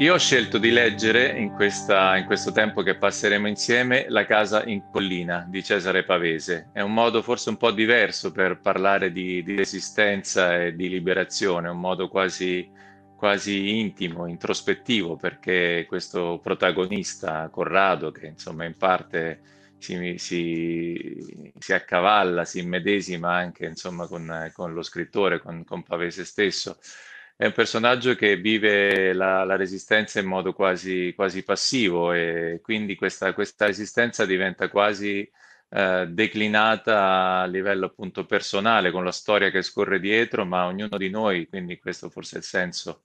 Io ho scelto di leggere in, questa, in, questo tempo che passeremo insieme La casa in collina di Cesare Pavese. È un modo forse un po' diverso per parlare di, di resistenza e di liberazione, un modo quasi, quasi, intimo, introspettivo, perché questo protagonista, Corrado, che insomma in parte si, si, si accavalla, si immedesima anche insomma, con, con, lo scrittore, con, con Pavese stesso è un personaggio che vive la, la resistenza in modo quasi, quasi, passivo e quindi questa, questa resistenza diventa quasi eh, declinata a livello appunto personale con la storia che scorre dietro, ma ognuno di noi, quindi questo forse è il senso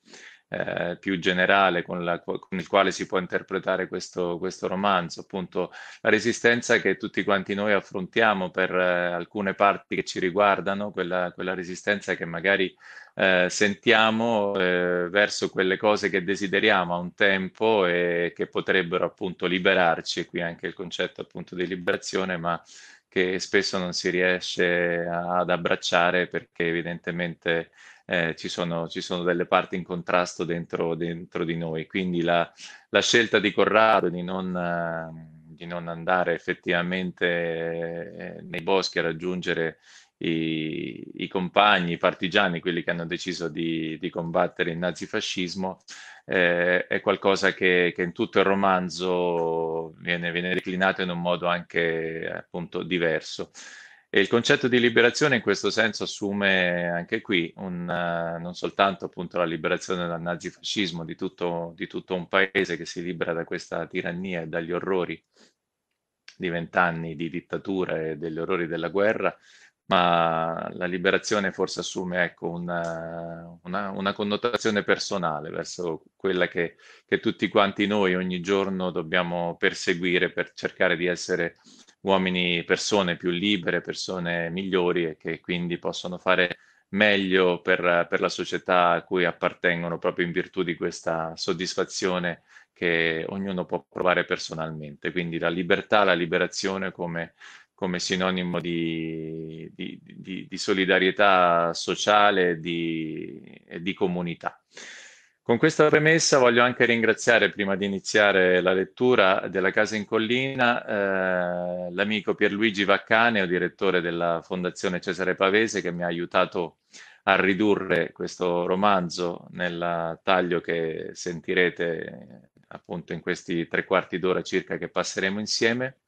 eh, più generale con, la, con, il quale si può interpretare questo, questo, romanzo, appunto la resistenza che tutti quanti noi affrontiamo per eh, alcune parti che ci riguardano, quella, quella resistenza che magari eh, sentiamo eh, verso quelle cose che desideriamo a un tempo e che potrebbero appunto liberarci, qui anche il concetto appunto di liberazione, ma che spesso non si riesce ad abbracciare perché evidentemente eh, ci, sono, ci, sono, delle parti in contrasto dentro, dentro di noi. Quindi la, la, scelta di Corrado di non, eh, di non andare effettivamente eh, nei boschi a raggiungere i, i, compagni, i partigiani, quelli che hanno deciso di, di combattere il nazifascismo, eh, è qualcosa che, che, in tutto il romanzo viene, viene declinato in un modo anche appunto diverso. E il concetto di liberazione in questo senso assume anche qui un, uh, non soltanto appunto la liberazione dal nazifascismo, di tutto, di tutto un paese che si libera da questa tirannia e dagli orrori di vent'anni di dittatura e degli orrori della guerra, ma la liberazione forse assume ecco, una, eh, una, una, connotazione personale verso quella che, che, tutti quanti noi ogni giorno dobbiamo perseguire per cercare di essere uomini, persone più libere, persone migliori e che quindi possono fare meglio per, per la società a cui appartengono proprio in virtù di questa soddisfazione che ognuno può provare personalmente. Quindi la libertà, la liberazione come come sinonimo di, di, di, di solidarietà sociale e di comunità. Con questa premessa voglio anche ringraziare, prima di iniziare la lettura della Casa in Collina, eh, l'amico Pierluigi Vaccaneo, direttore della Fondazione Cesare Pavese, che mi ha aiutato a ridurre questo romanzo nel taglio che sentirete appunto in questi tre quarti d'ora circa che passeremo insieme.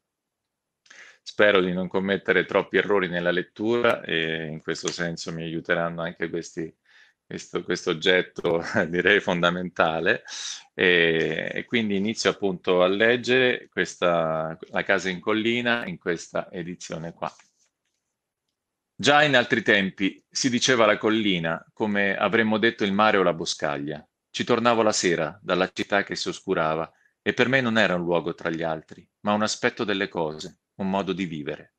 Spero di non commettere troppi errori nella lettura e in questo senso mi aiuteranno anche questi, questo, questo, oggetto direi fondamentale e, e, quindi inizio appunto a leggere questa, La casa in collina in questa edizione qua. Già in altri tempi si diceva la collina come avremmo detto il mare o la boscaglia. Ci tornavo la sera dalla città che si oscurava e per me non era un luogo tra gli altri, ma un aspetto delle cose, un modo di vivere.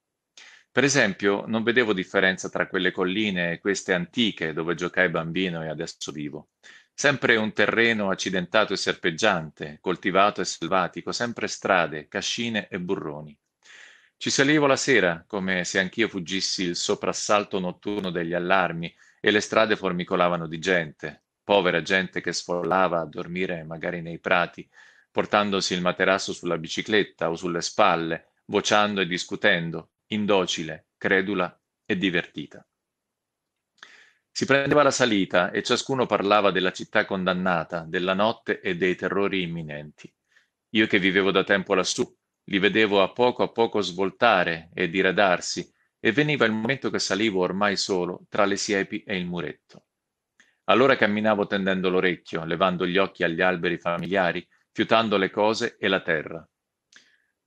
Per esempio, non vedevo differenza tra quelle colline e queste antiche dove giocai bambino e adesso vivo. Sempre un terreno accidentato e serpeggiante, coltivato e selvatico, sempre strade, cascine e burroni. Ci salivo la sera, come se anch'io fuggissi il soprassalto notturno degli allarmi e le strade formicolavano di gente, povera gente che sfollava a dormire magari nei prati, portandosi il materasso sulla bicicletta o sulle spalle, vociando e discutendo, indocile, credula e divertita. Si prendeva la salita e ciascuno parlava della città condannata, della notte e dei terrori imminenti. Io che vivevo da tempo lassù, li vedevo a poco a poco svoltare e diradarsi, e veniva il momento che salivo ormai solo tra le siepi e il muretto. Allora camminavo tendendo l'orecchio, levando gli occhi agli alberi familiari, fiutando le cose e la terra,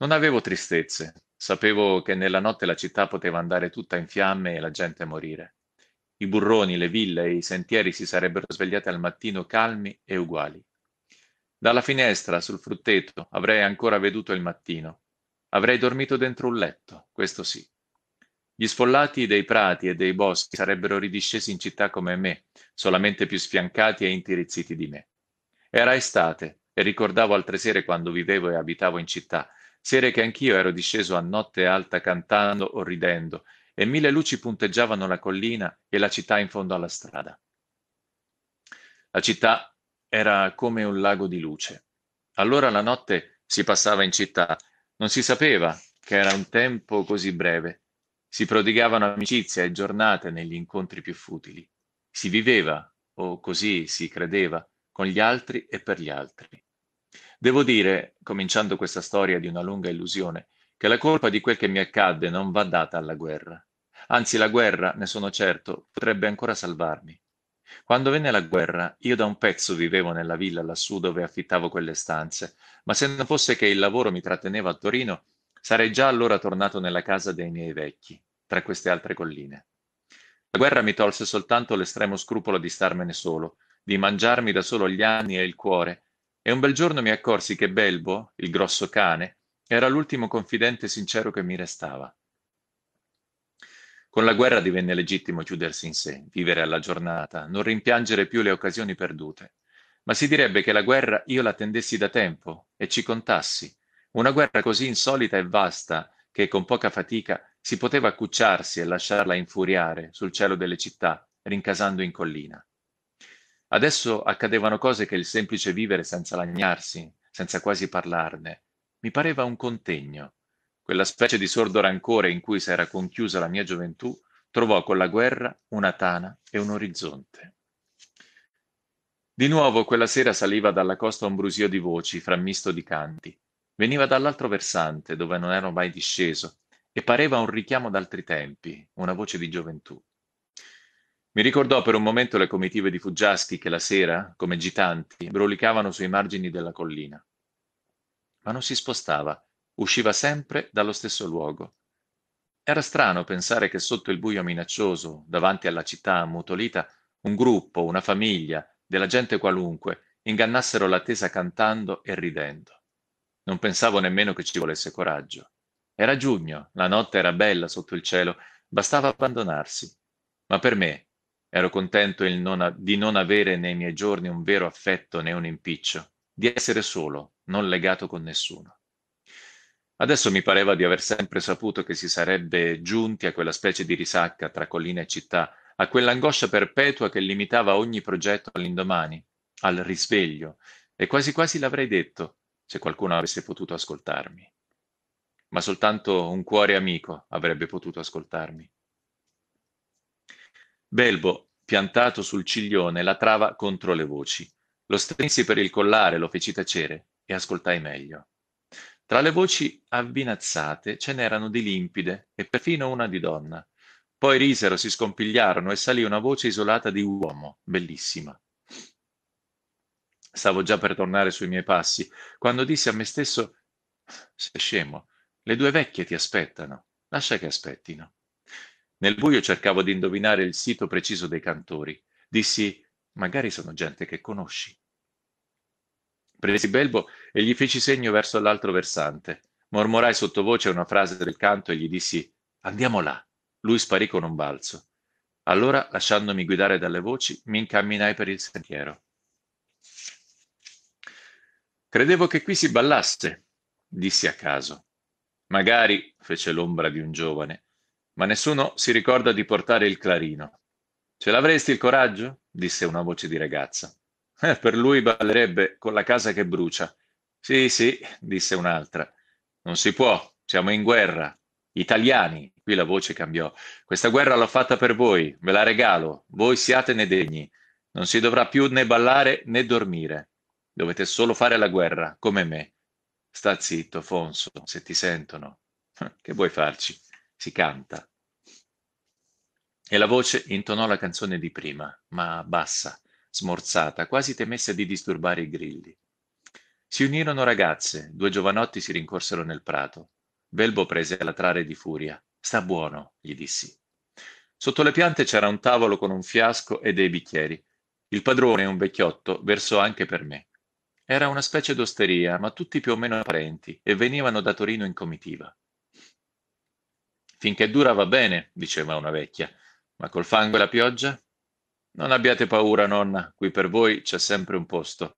non avevo tristezze, sapevo che nella notte la città poteva andare tutta in fiamme e la gente morire. I burroni, le ville e i sentieri si sarebbero svegliati al mattino calmi e uguali. Dalla finestra, sul frutteto, avrei ancora veduto il mattino. Avrei dormito dentro un letto, questo sì. Gli sfollati dei prati e dei boschi sarebbero ridiscesi in città come me, solamente più sfiancati e intirizziti di me. Era estate e ricordavo altre sere quando vivevo e abitavo in città, Sere che anch'io ero disceso a notte alta cantando o ridendo, e mille luci punteggiavano la collina e la città in fondo alla strada. La città era come un lago di luce. Allora la notte si passava in città, non si sapeva che era un tempo così breve. Si prodigavano amicizie e giornate negli incontri più futili. Si viveva, o così si credeva, con gli altri e per gli altri. Devo dire, cominciando questa storia di una lunga illusione, che la colpa di quel che mi accadde non va data alla guerra. Anzi, la guerra, ne sono certo, potrebbe ancora salvarmi. Quando venne la guerra, io da un pezzo vivevo nella villa lassù dove affittavo quelle stanze, ma se non fosse che il lavoro mi tratteneva a Torino, sarei già allora tornato nella casa dei miei vecchi, tra queste altre colline. La guerra mi tolse soltanto l'estremo scrupolo di starmene solo, di mangiarmi da solo gli anni e il cuore, e un bel giorno mi accorsi che Belbo, il grosso cane, era l'ultimo confidente sincero che mi restava. Con la guerra divenne legittimo chiudersi in sé, vivere alla giornata, non rimpiangere più le occasioni perdute. Ma si direbbe che la guerra io la attendessi da tempo e ci contassi. Una guerra così insolita e vasta che con poca fatica si poteva accucciarsi e lasciarla infuriare sul cielo delle città, rincasando in collina. Adesso accadevano cose che il semplice vivere senza lagnarsi, senza quasi parlarne, mi pareva un contegno. Quella specie di sordo rancore in cui si era conchiusa la mia gioventù trovò con la guerra una tana e un orizzonte. Di nuovo quella sera saliva dalla costa un brusio di voci, frammisto di canti. Veniva dall'altro versante, dove non ero mai disceso, e pareva un richiamo d'altri tempi, una voce di gioventù. Mi ricordò per un momento le comitive di fuggiaschi che la sera, come gitanti, brulicavano sui margini della collina. Ma non si spostava, usciva sempre dallo stesso luogo. Era strano pensare che sotto il buio minaccioso, davanti alla città ammutolita, un gruppo, una famiglia, della gente qualunque, ingannassero l'attesa cantando e ridendo. Non pensavo nemmeno che ci volesse coraggio. Era giugno, la notte era bella sotto il cielo, bastava abbandonarsi. Ma per me Ero contento non, di non avere nei miei giorni un vero affetto né un impiccio, di essere solo, non legato con nessuno. Adesso mi pareva di aver sempre saputo che si sarebbe giunti a quella specie di risacca tra collina e città, a quell'angoscia perpetua che limitava ogni progetto all'indomani, al risveglio, e quasi quasi l'avrei detto, se qualcuno avesse potuto ascoltarmi. Ma soltanto un cuore amico avrebbe potuto ascoltarmi. Belbo, piantato sul ciglione, la trava contro le voci. Lo strinsi per il collare, lo feci tacere e ascoltai meglio. Tra le voci avvinazzate ce n'erano di limpide e perfino una di donna. Poi risero, si scompigliarono e salì una voce isolata di uomo, bellissima. Stavo già per tornare sui miei passi, quando dissi a me stesso: Sei scemo, le due vecchie ti aspettano, lascia che aspettino. Nel buio cercavo di indovinare il sito preciso dei cantori. Dissi, magari sono gente che conosci. Presi Belbo e gli feci segno verso l'altro versante. Mormorai sottovoce una frase del canto e gli dissi, andiamo là. Lui sparì con un balzo. Allora, lasciandomi guidare dalle voci, mi incamminai per il sentiero. Credevo che qui si ballasse, dissi a caso. Magari, fece l'ombra di un giovane, ma nessuno si ricorda di portare il clarino. Ce l'avresti il coraggio? disse una voce di ragazza. Eh, per lui ballerebbe con la casa che brucia. Sì, sì, disse un'altra. Non si può, siamo in guerra. Italiani, qui la voce cambiò. Questa guerra l'ho fatta per voi, ve la regalo, voi siatene degni. Non si dovrà più né ballare né dormire. Dovete solo fare la guerra, come me. Sta zitto, Fonso, se ti sentono. Che vuoi farci? Si canta. E la voce intonò la canzone di prima, ma bassa, smorzata, quasi temesse di disturbare i grilli. Si unirono ragazze, due giovanotti si rincorsero nel prato. Belbo prese a latrare di furia. Sta buono, gli dissi. Sotto le piante c'era un tavolo con un fiasco e dei bicchieri. Il padrone, un vecchiotto, versò anche per me. Era una specie d'osteria, ma tutti più o meno parenti, e venivano da Torino in comitiva. Finché dura va bene, diceva una vecchia. Ma col fango e la pioggia? Non abbiate paura, nonna, qui per voi c'è sempre un posto.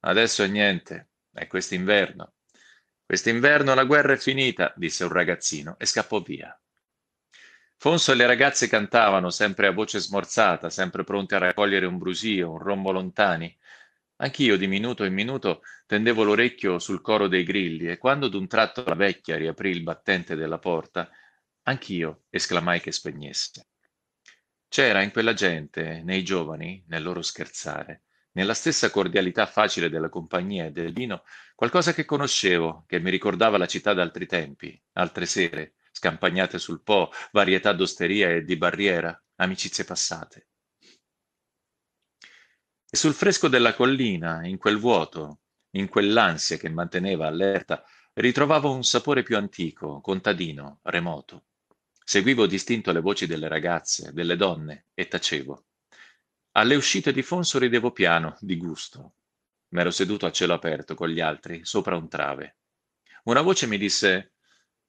Adesso è niente, è quest'inverno. Quest'inverno la guerra è finita, disse un ragazzino e scappò via. Fonso e le ragazze cantavano, sempre a voce smorzata, sempre pronte a raccogliere un brusio, un rombo lontani. Anch'io, di minuto in minuto, tendevo l'orecchio sul coro dei grilli e quando d'un tratto la vecchia riaprì il battente della porta, anch'io esclamai che spegnesse. C'era in quella gente, nei giovani, nel loro scherzare, nella stessa cordialità facile della compagnia e del vino, qualcosa che conoscevo, che mi ricordava la città d'altri tempi, altre sere, scampagnate sul Po, varietà d'osteria e di barriera, amicizie passate. E sul fresco della collina, in quel vuoto, in quell'ansia che manteneva allerta, ritrovavo un sapore più antico, contadino, remoto. Seguivo distinto le voci delle ragazze, delle donne, e tacevo. Alle uscite di Fon ridevo piano, di gusto. M'ero seduto a cielo aperto con gli altri, sopra un trave. Una voce mi disse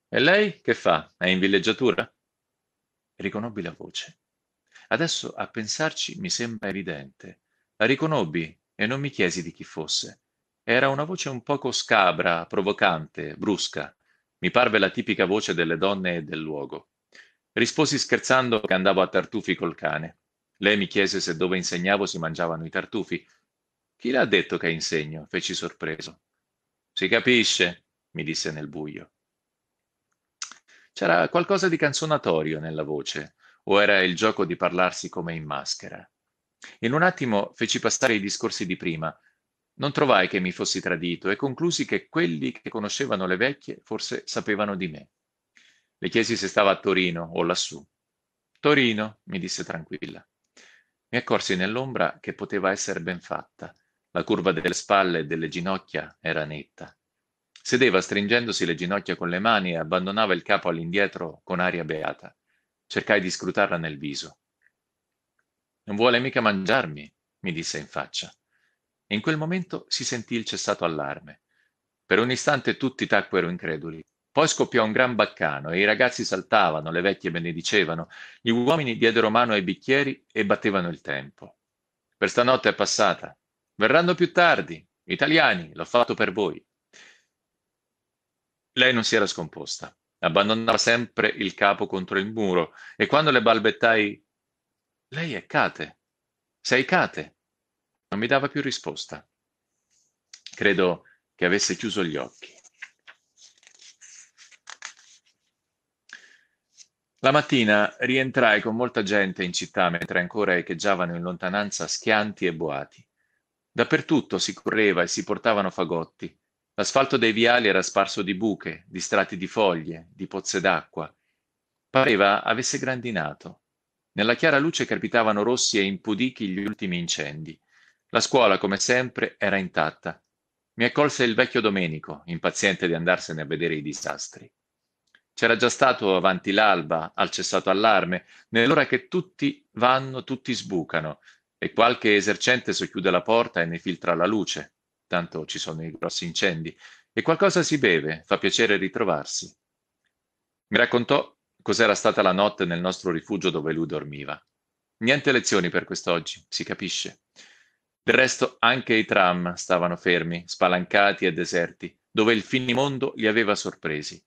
«E lei che fa? È in villeggiatura?» Riconobbi la voce. Adesso, a pensarci, mi sembra evidente. La riconobbi e non mi chiesi di chi fosse. Era una voce un poco scabra, provocante, brusca. Mi parve la tipica voce delle donne e del luogo. Risposi scherzando che andavo a tartufi col cane. Lei mi chiese se dove insegnavo si mangiavano i tartufi. Chi l'ha detto che insegno? feci sorpreso. Si capisce, mi disse nel buio. C'era qualcosa di canzonatorio nella voce, o era il gioco di parlarsi come in maschera. In un attimo feci passare i discorsi di prima. Non trovai che mi fossi tradito e conclusi che quelli che conoscevano le vecchie forse sapevano di me. Le chiesi se stava a Torino o lassù. Torino, mi disse tranquilla. Mi accorsi nell'ombra che poteva essere ben fatta. La curva delle spalle e delle ginocchia era netta. Sedeva stringendosi le ginocchia con le mani e abbandonava il capo all'indietro con aria beata. Cercai di scrutarla nel viso. Non vuole mica mangiarmi, mi disse in faccia. E in quel momento si sentì il cessato allarme. Per un istante tutti tacquero increduli. Poi scoppiò un gran baccano e i ragazzi saltavano, le vecchie benedicevano, gli uomini diedero mano ai bicchieri e battevano il tempo. Per stanotte è passata. Verranno più tardi. Italiani, l'ho fatto per voi. Lei non si era scomposta. Abbandonava sempre il capo contro il muro e quando le balbettai Lei è Cate. Sei Cate. Non mi dava più risposta. Credo che avesse chiuso gli occhi. La mattina rientrai con molta gente in città mentre ancora echeggiavano in lontananza schianti e boati. Dappertutto si correva e si portavano fagotti. L'asfalto dei viali era sparso di buche, di strati di foglie, di pozze d'acqua. Pareva avesse grandinato. Nella chiara luce capitavano rossi e impudichi gli ultimi incendi. La scuola, come sempre, era intatta. Mi accolse il vecchio Domenico, impaziente di andarsene a vedere i disastri. C'era già stato avanti l'alba, al cessato allarme, nell'ora che tutti vanno, tutti sbucano, e qualche esercente socchiude la porta e ne filtra la luce, tanto ci sono i grossi incendi, e qualcosa si beve, fa piacere ritrovarsi. Mi raccontò cos'era stata la notte nel nostro rifugio dove lui dormiva. Niente lezioni per quest'oggi, si capisce. Del resto anche i tram stavano fermi, spalancati e deserti, dove il finimondo li aveva sorpresi.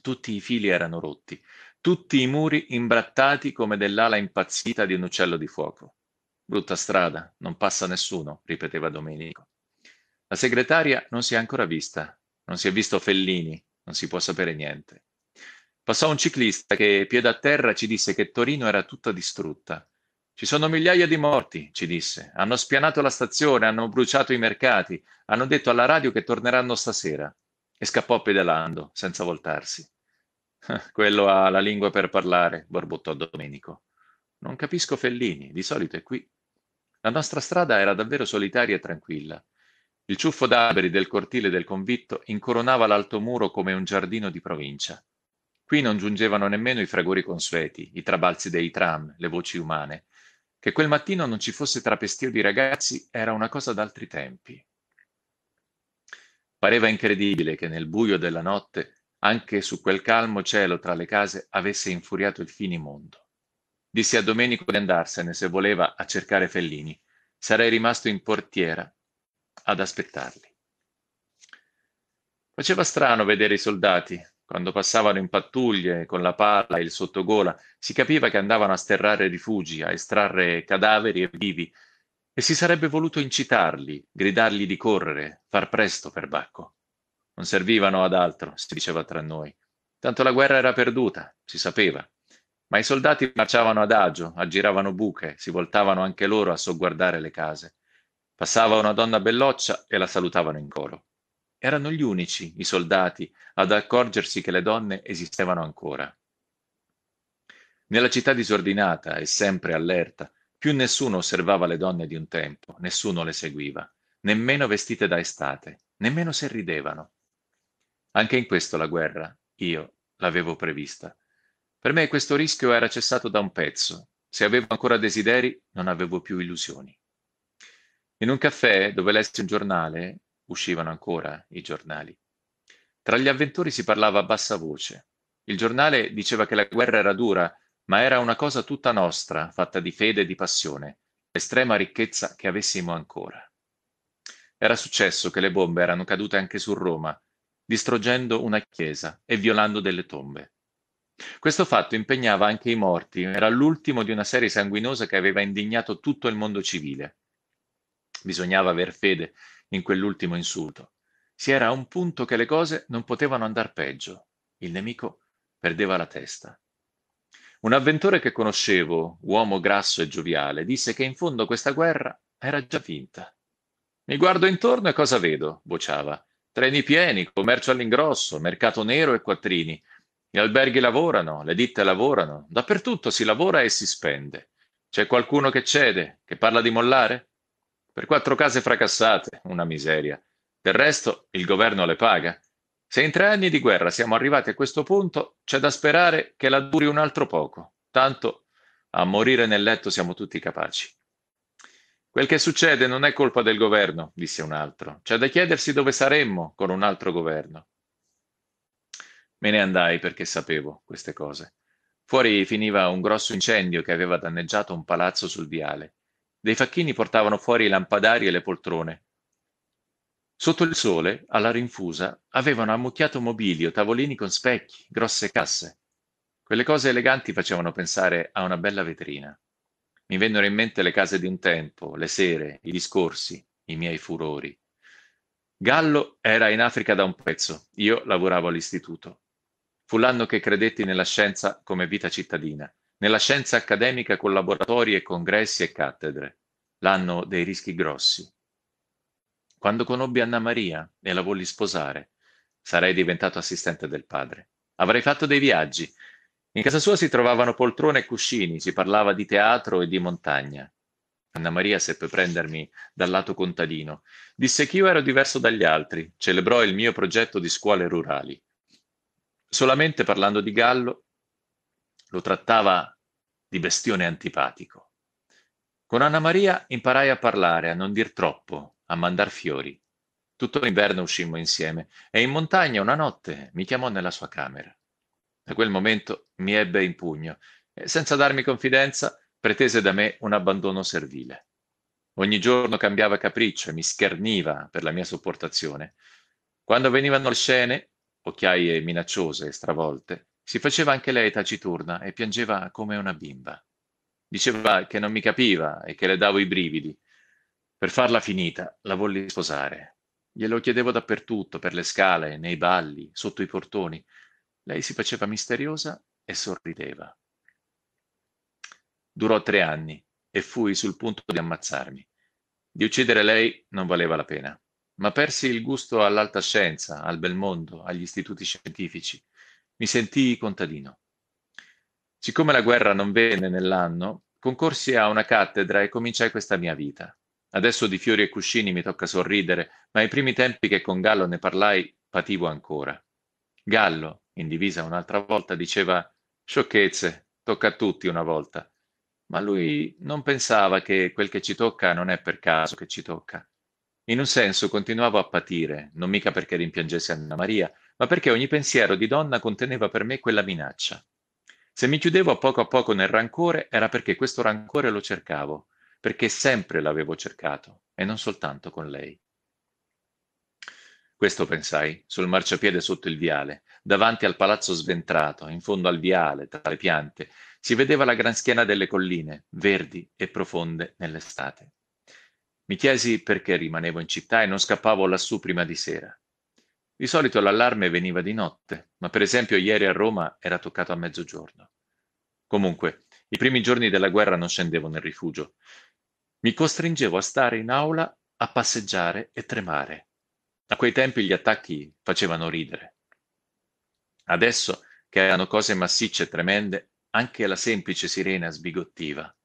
Tutti i fili erano rotti, tutti i muri imbrattati come dell'ala impazzita di un uccello di fuoco. Brutta strada, non passa nessuno, ripeteva Domenico. La segretaria non si è ancora vista, non si è visto Fellini, non si può sapere niente. Passò un ciclista che, piede a terra, ci disse che Torino era tutta distrutta. Ci sono migliaia di morti, ci disse. Hanno spianato la stazione, hanno bruciato i mercati, hanno detto alla radio che torneranno stasera e scappò pedalando, senza voltarsi. Quello ha la lingua per parlare, borbottò Domenico. Non capisco Fellini, di solito è qui. La nostra strada era davvero solitaria e tranquilla. Il ciuffo d'alberi del cortile del convitto incoronava l'alto muro come un giardino di provincia. Qui non giungevano nemmeno i fragori consueti, i trabalzi dei tram, le voci umane. Che quel mattino non ci fosse trapestio di ragazzi era una cosa d'altri tempi. Pareva incredibile che nel buio della notte, anche su quel calmo cielo tra le case, avesse infuriato il finimondo. Disse a Domenico di andarsene, se voleva, a cercare Fellini. Sarei rimasto in portiera ad aspettarli. Faceva strano vedere i soldati, quando passavano in pattuglie con la palla e il sottogola, si capiva che andavano a sterrare rifugi, a estrarre cadaveri e vivi, e si sarebbe voluto incitarli, gridargli di correre, far presto per Bacco. Non servivano ad altro, si diceva tra noi. Tanto la guerra era perduta, si sapeva. Ma i soldati marciavano adagio, aggiravano buche, si voltavano anche loro a sogguardare le case. Passava una donna belloccia e la salutavano in coro. Erano gli unici, i soldati, ad accorgersi che le donne esistevano ancora. Nella città disordinata e sempre allerta, più nessuno osservava le donne di un tempo, nessuno le seguiva, nemmeno vestite da estate, nemmeno se ridevano. Anche in questo la guerra, io, l'avevo prevista. Per me questo rischio era cessato da un pezzo. Se avevo ancora desideri, non avevo più illusioni. In un caffè dove lessi un giornale, uscivano ancora i giornali. Tra gli avventori si parlava a bassa voce. Il giornale diceva che la guerra era dura, ma era una cosa tutta nostra, fatta di fede e di passione, estrema ricchezza che avessimo ancora. Era successo che le bombe erano cadute anche su Roma, distruggendo una chiesa e violando delle tombe. Questo fatto impegnava anche i morti, era l'ultimo di una serie sanguinosa che aveva indignato tutto il mondo civile. Bisognava aver fede in quell'ultimo insulto. Si era a un punto che le cose non potevano andar peggio. Il nemico perdeva la testa. Un avventore che conoscevo, uomo grasso e gioviale, disse che in fondo questa guerra era già finta. Mi guardo intorno e cosa vedo? vociava. Treni pieni, commercio all'ingrosso, mercato nero e quattrini. Gli alberghi lavorano, le ditte lavorano, dappertutto si lavora e si spende. C'è qualcuno che cede, che parla di mollare? Per quattro case fracassate, una miseria. Del resto, il governo le paga. Se in tre anni di guerra siamo arrivati a questo punto, c'è da sperare che la duri un altro poco, tanto a morire nel letto siamo tutti capaci. Quel che succede non è colpa del governo, disse un altro. C'è da chiedersi dove saremmo con un altro governo. Me ne andai perché sapevo queste cose. Fuori finiva un grosso incendio che aveva danneggiato un palazzo sul viale. Dei facchini portavano fuori i lampadari e le poltrone. Sotto il sole, alla rinfusa, avevano ammucchiato mobili o tavolini con specchi, grosse casse. Quelle cose eleganti facevano pensare a una bella vetrina. Mi vennero in mente le case di un tempo, le sere, i discorsi, i miei furori. Gallo era in Africa da un pezzo, io lavoravo all'istituto. Fu l'anno che credetti nella scienza come vita cittadina, nella scienza accademica con laboratori e congressi e cattedre, l'anno dei rischi grossi, quando conobbi Anna Maria e la volli sposare, sarei diventato assistente del padre. Avrei fatto dei viaggi. In casa sua si trovavano poltrone e cuscini, si parlava di teatro e di montagna. Anna Maria seppe prendermi dal lato contadino. Disse che io ero diverso dagli altri, celebrò il mio progetto di scuole rurali. Solamente parlando di Gallo lo trattava di bestione antipatico. Con Anna Maria imparai a parlare, a non dir troppo, a mandar fiori. Tutto l'inverno uscimmo insieme e in montagna una notte mi chiamò nella sua camera. Da quel momento mi ebbe in pugno e, senza darmi confidenza, pretese da me un abbandono servile. Ogni giorno cambiava capriccio e mi scherniva per la mia sopportazione. Quando venivano le scene, occhiaie minacciose e stravolte, si faceva anche lei taciturna e piangeva come una bimba. Diceva che non mi capiva e che le davo i brividi, per farla finita, la volli sposare. Glielo chiedevo dappertutto, per le scale, nei balli, sotto i portoni. Lei si faceva misteriosa e sorrideva. Durò tre anni e fui sul punto di ammazzarmi. Di uccidere lei non valeva la pena, ma persi il gusto all'alta scienza, al bel mondo, agli istituti scientifici. Mi sentii contadino. Siccome la guerra non venne nell'anno, concorsi a una cattedra e cominciai questa mia vita. Adesso di fiori e cuscini mi tocca sorridere, ma ai primi tempi che con Gallo ne parlai pativo ancora. Gallo, in divisa un'altra volta, diceva sciocchezze, tocca a tutti una volta. Ma lui non pensava che quel che ci tocca non è per caso che ci tocca. In un senso continuavo a patire, non mica perché rimpiangessi Anna Maria, ma perché ogni pensiero di donna conteneva per me quella minaccia. Se mi chiudevo a poco a poco nel rancore era perché questo rancore lo cercavo, perché sempre l'avevo cercato e non soltanto con lei. Questo pensai, sul marciapiede sotto il viale, davanti al palazzo sventrato, in fondo al viale, tra le piante, si vedeva la gran schiena delle colline, verdi e profonde nell'estate. Mi chiesi perché rimanevo in città e non scappavo lassù prima di sera. Di solito l'allarme veniva di notte, ma per esempio ieri a Roma era toccato a mezzogiorno. Comunque, i primi giorni della guerra non scendevo nel rifugio. Mi costringevo a stare in aula, a passeggiare e tremare. A quei tempi gli attacchi facevano ridere. Adesso che erano cose massicce e tremende, anche la semplice sirena sbigottiva.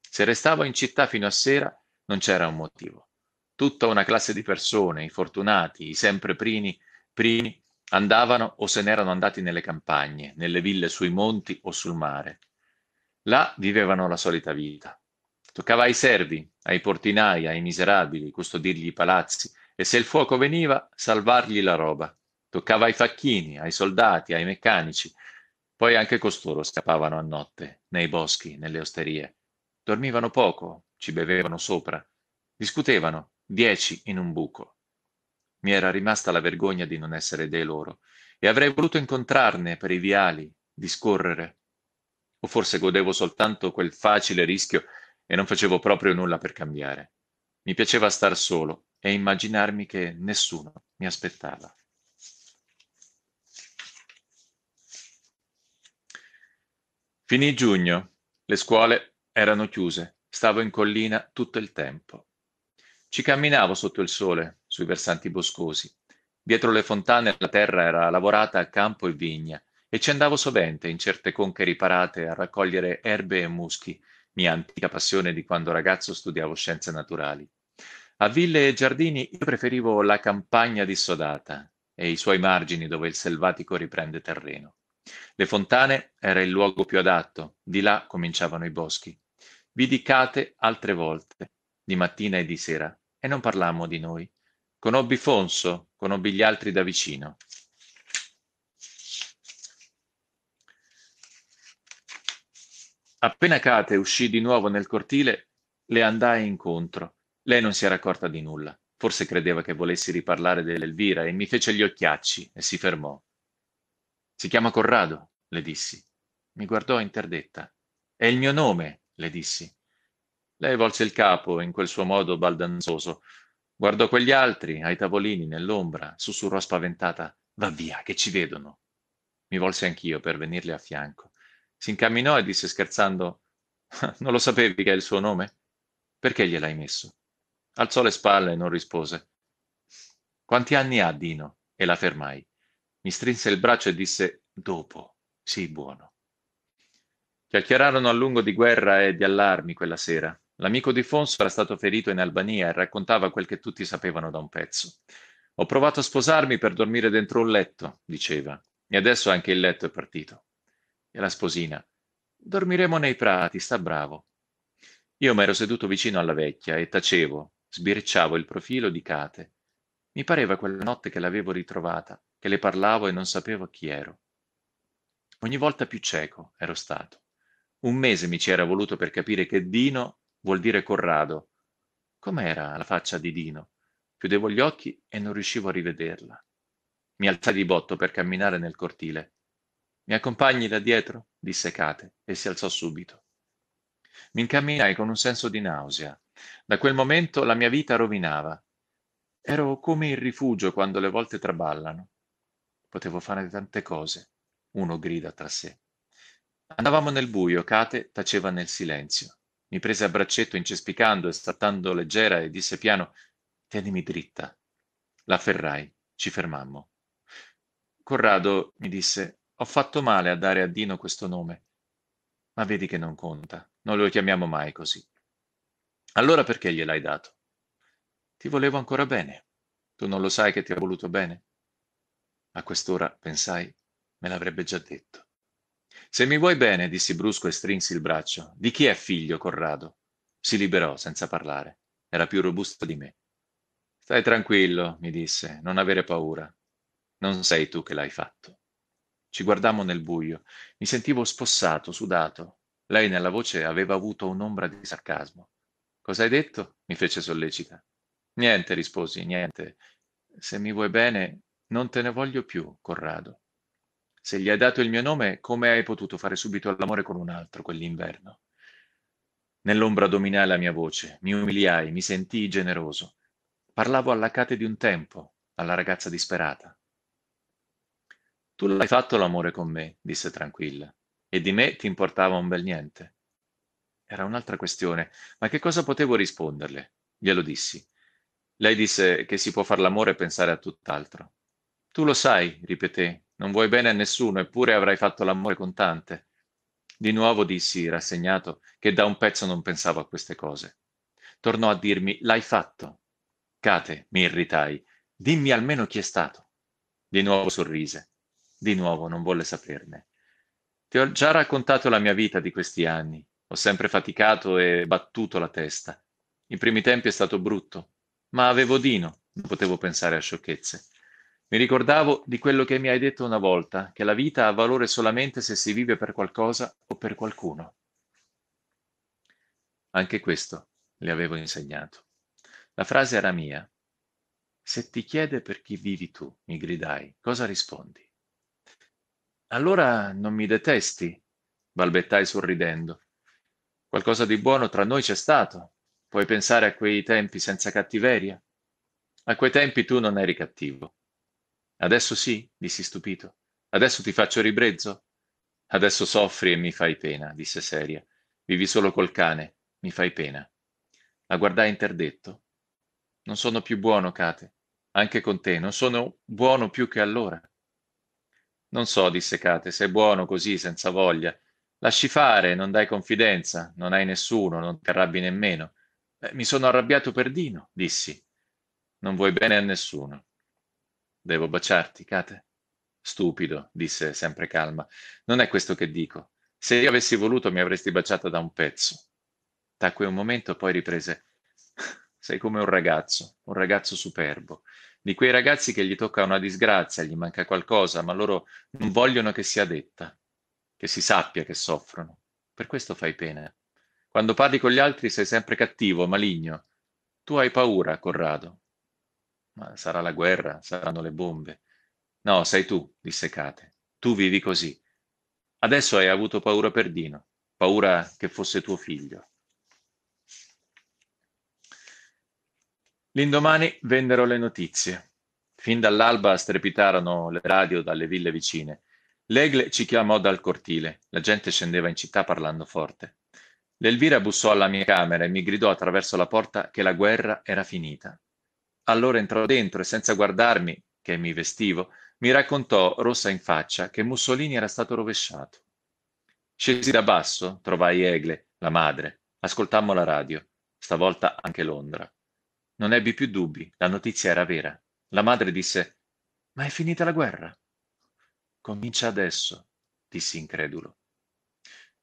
Se restavo in città fino a sera, non c'era un motivo. Tutta una classe di persone, i fortunati, i sempre primi, primi, andavano o se n'erano andati nelle campagne, nelle ville sui monti o sul mare. Là vivevano la solita vita, Toccava ai servi, ai portinai, ai miserabili, custodirgli i palazzi e se il fuoco veniva, salvargli la roba. Toccava ai facchini, ai soldati, ai meccanici. Poi anche costoro scappavano a notte, nei boschi, nelle osterie. Dormivano poco, ci bevevano sopra. Discutevano, dieci in un buco. Mi era rimasta la vergogna di non essere dei loro e avrei voluto incontrarne per i viali, discorrere. O forse godevo soltanto quel facile rischio e non facevo proprio nulla per cambiare. Mi piaceva star solo e immaginarmi che nessuno mi aspettava. Finì giugno, le scuole erano chiuse, stavo in collina tutto il tempo. Ci camminavo sotto il sole, sui versanti boscosi. Dietro le fontane la terra era lavorata a campo e vigna, e ci andavo sovente in certe conche riparate a raccogliere erbe e muschi mia antica passione di quando ragazzo studiavo scienze naturali. A Ville e Giardini io preferivo la campagna dissodata e i suoi margini dove il selvatico riprende terreno. Le fontane era il luogo più adatto, di là cominciavano i boschi. Vidi Cate altre volte, di mattina e di sera, e non parlammo di noi. Conobbi Fonso, conobbi gli altri da vicino. Appena Kate uscì di nuovo nel cortile, le andai incontro. Lei non si era accorta di nulla. Forse credeva che volessi riparlare dell'Elvira e mi fece gli occhiacci e si fermò. Si chiama Corrado, le dissi. Mi guardò interdetta. È il mio nome, le dissi. Lei volse il capo in quel suo modo baldanzoso. Guardò quegli altri ai tavolini nell'ombra, sussurrò spaventata: Va via, che ci vedono. Mi volse anch'io per venirle a fianco. Si incamminò e disse scherzando: ah, Non lo sapevi che è il suo nome? Perché gliel'hai messo? Alzò le spalle e non rispose. Quanti anni ha Dino? E la fermai. Mi strinse il braccio e disse: Dopo, sii buono. Chiacchierarono a lungo di guerra e di allarmi quella sera. L'amico di Fonso era stato ferito in Albania e raccontava quel che tutti sapevano da un pezzo. Ho provato a sposarmi per dormire dentro un letto, diceva, e adesso anche il letto è partito e la sposina. Dormiremo nei prati, sta bravo. Io m'ero seduto vicino alla vecchia e tacevo, sbirciavo il profilo di Cate. Mi pareva quella notte che l'avevo ritrovata, che le parlavo e non sapevo chi ero. Ogni volta più cieco ero stato. Un mese mi ci era voluto per capire che Dino vuol dire Corrado. Com'era la faccia di Dino? Chiudevo gli occhi e non riuscivo a rivederla. Mi alzai di botto per camminare nel cortile. Mi accompagni da dietro? disse Kate e si alzò subito. Mi incamminai con un senso di nausea. Da quel momento la mia vita rovinava. Ero come il rifugio quando le volte traballano. Potevo fare tante cose, uno grida tra sé. Andavamo nel buio, Kate taceva nel silenzio. Mi prese a braccetto incespicando e saltando leggera e disse piano Tienimi dritta. La ferrai, ci fermammo. Corrado, mi disse, ho fatto male a dare a Dino questo nome, ma vedi che non conta, non lo chiamiamo mai così. Allora perché gliel'hai dato? Ti volevo ancora bene. Tu non lo sai che ti ha voluto bene? A quest'ora, pensai, me l'avrebbe già detto. Se mi vuoi bene, dissi brusco e strinsi il braccio, di chi è figlio Corrado? Si liberò senza parlare. Era più robusto di me. Stai tranquillo, mi disse, non avere paura. Non sei tu che l'hai fatto. Ci guardammo nel buio. Mi sentivo spossato, sudato. Lei nella voce aveva avuto un'ombra di sarcasmo. Cosa hai detto? mi fece sollecita. Niente, risposi, niente. Se mi vuoi bene, non te ne voglio più, Corrado. Se gli hai dato il mio nome, come hai potuto fare subito l'amore con un altro quell'inverno? Nell'ombra dominai la mia voce, mi umiliai, mi sentii generoso. Parlavo alla cate di un tempo, alla ragazza disperata. Tu l'hai fatto l'amore con me, disse tranquilla, e di me ti importava un bel niente. Era un'altra questione, ma che cosa potevo risponderle? Glielo dissi. Lei disse che si può far l'amore e pensare a tutt'altro. Tu lo sai, ripeté, non vuoi bene a nessuno, eppure avrai fatto l'amore con tante. Di nuovo dissi, rassegnato, che da un pezzo non pensavo a queste cose. Tornò a dirmi, l'hai fatto. Cate, mi irritai, dimmi almeno chi è stato. Di nuovo sorrise. Di nuovo non volle saperne. Ti ho già raccontato la mia vita di questi anni. Ho sempre faticato e battuto la testa. In primi tempi è stato brutto, ma avevo Dino, non potevo pensare a sciocchezze. Mi ricordavo di quello che mi hai detto una volta, che la vita ha valore solamente se si vive per qualcosa o per qualcuno. Anche questo le avevo insegnato. La frase era mia. Se ti chiede per chi vivi tu, mi gridai, cosa rispondi? Allora non mi detesti? balbettai sorridendo. Qualcosa di buono tra noi c'è stato. Puoi pensare a quei tempi senza cattiveria? A quei tempi tu non eri cattivo. Adesso sì, dissi stupito. Adesso ti faccio ribrezzo. Adesso soffri e mi fai pena, disse seria. Vivi solo col cane, mi fai pena. La guardai interdetto. Non sono più buono, Kate. Anche con te, non sono buono più che allora. Non so, disse Kate, sei buono così, senza voglia. Lasci fare, non dai confidenza, non hai nessuno, non ti arrabbi nemmeno. Eh, mi sono arrabbiato per Dino, dissi. Non vuoi bene a nessuno. Devo baciarti, Kate? Stupido, disse sempre calma. Non è questo che dico. Se io avessi voluto mi avresti baciata da un pezzo. Tacque un momento, poi riprese. Sei come un ragazzo, un ragazzo superbo di quei ragazzi che gli tocca una disgrazia, gli manca qualcosa, ma loro non vogliono che sia detta, che si sappia che soffrono. Per questo fai pena. Quando parli con gli altri sei sempre cattivo, maligno. Tu hai paura, Corrado. Ma sarà la guerra, saranno le bombe. No, sei tu, disse Kate. Tu vivi così. Adesso hai avuto paura per Dino, paura che fosse tuo figlio. L'indomani vennero le notizie. Fin dall'alba strepitarono le radio dalle ville vicine. L'Egle ci chiamò dal cortile. La gente scendeva in città parlando forte. L'Elvira bussò alla mia camera e mi gridò attraverso la porta che la guerra era finita. Allora entrò dentro e senza guardarmi, che mi vestivo, mi raccontò, rossa in faccia, che Mussolini era stato rovesciato. Scesi da basso, trovai Egle, la madre. Ascoltammo la radio, stavolta anche Londra. Non ebbi più dubbi, la notizia era vera. La madre disse, ma è finita la guerra? Comincia adesso, dissi incredulo.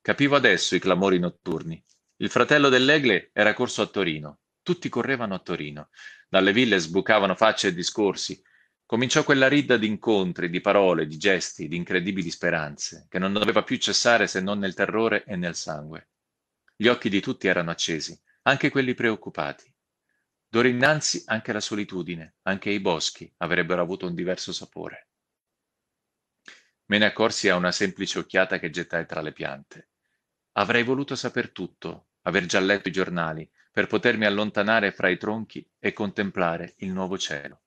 Capivo adesso i clamori notturni. Il fratello dell'Egle era corso a Torino. Tutti correvano a Torino. Dalle ville sbucavano facce e discorsi. Cominciò quella ridda di incontri, di parole, di gesti, di incredibili speranze, che non doveva più cessare se non nel terrore e nel sangue. Gli occhi di tutti erano accesi, anche quelli preoccupati. D'ora innanzi anche la solitudine, anche i boschi avrebbero avuto un diverso sapore. Me ne accorsi a una semplice occhiata che gettai tra le piante. Avrei voluto saper tutto, aver già letto i giornali, per potermi allontanare fra i tronchi e contemplare il nuovo cielo.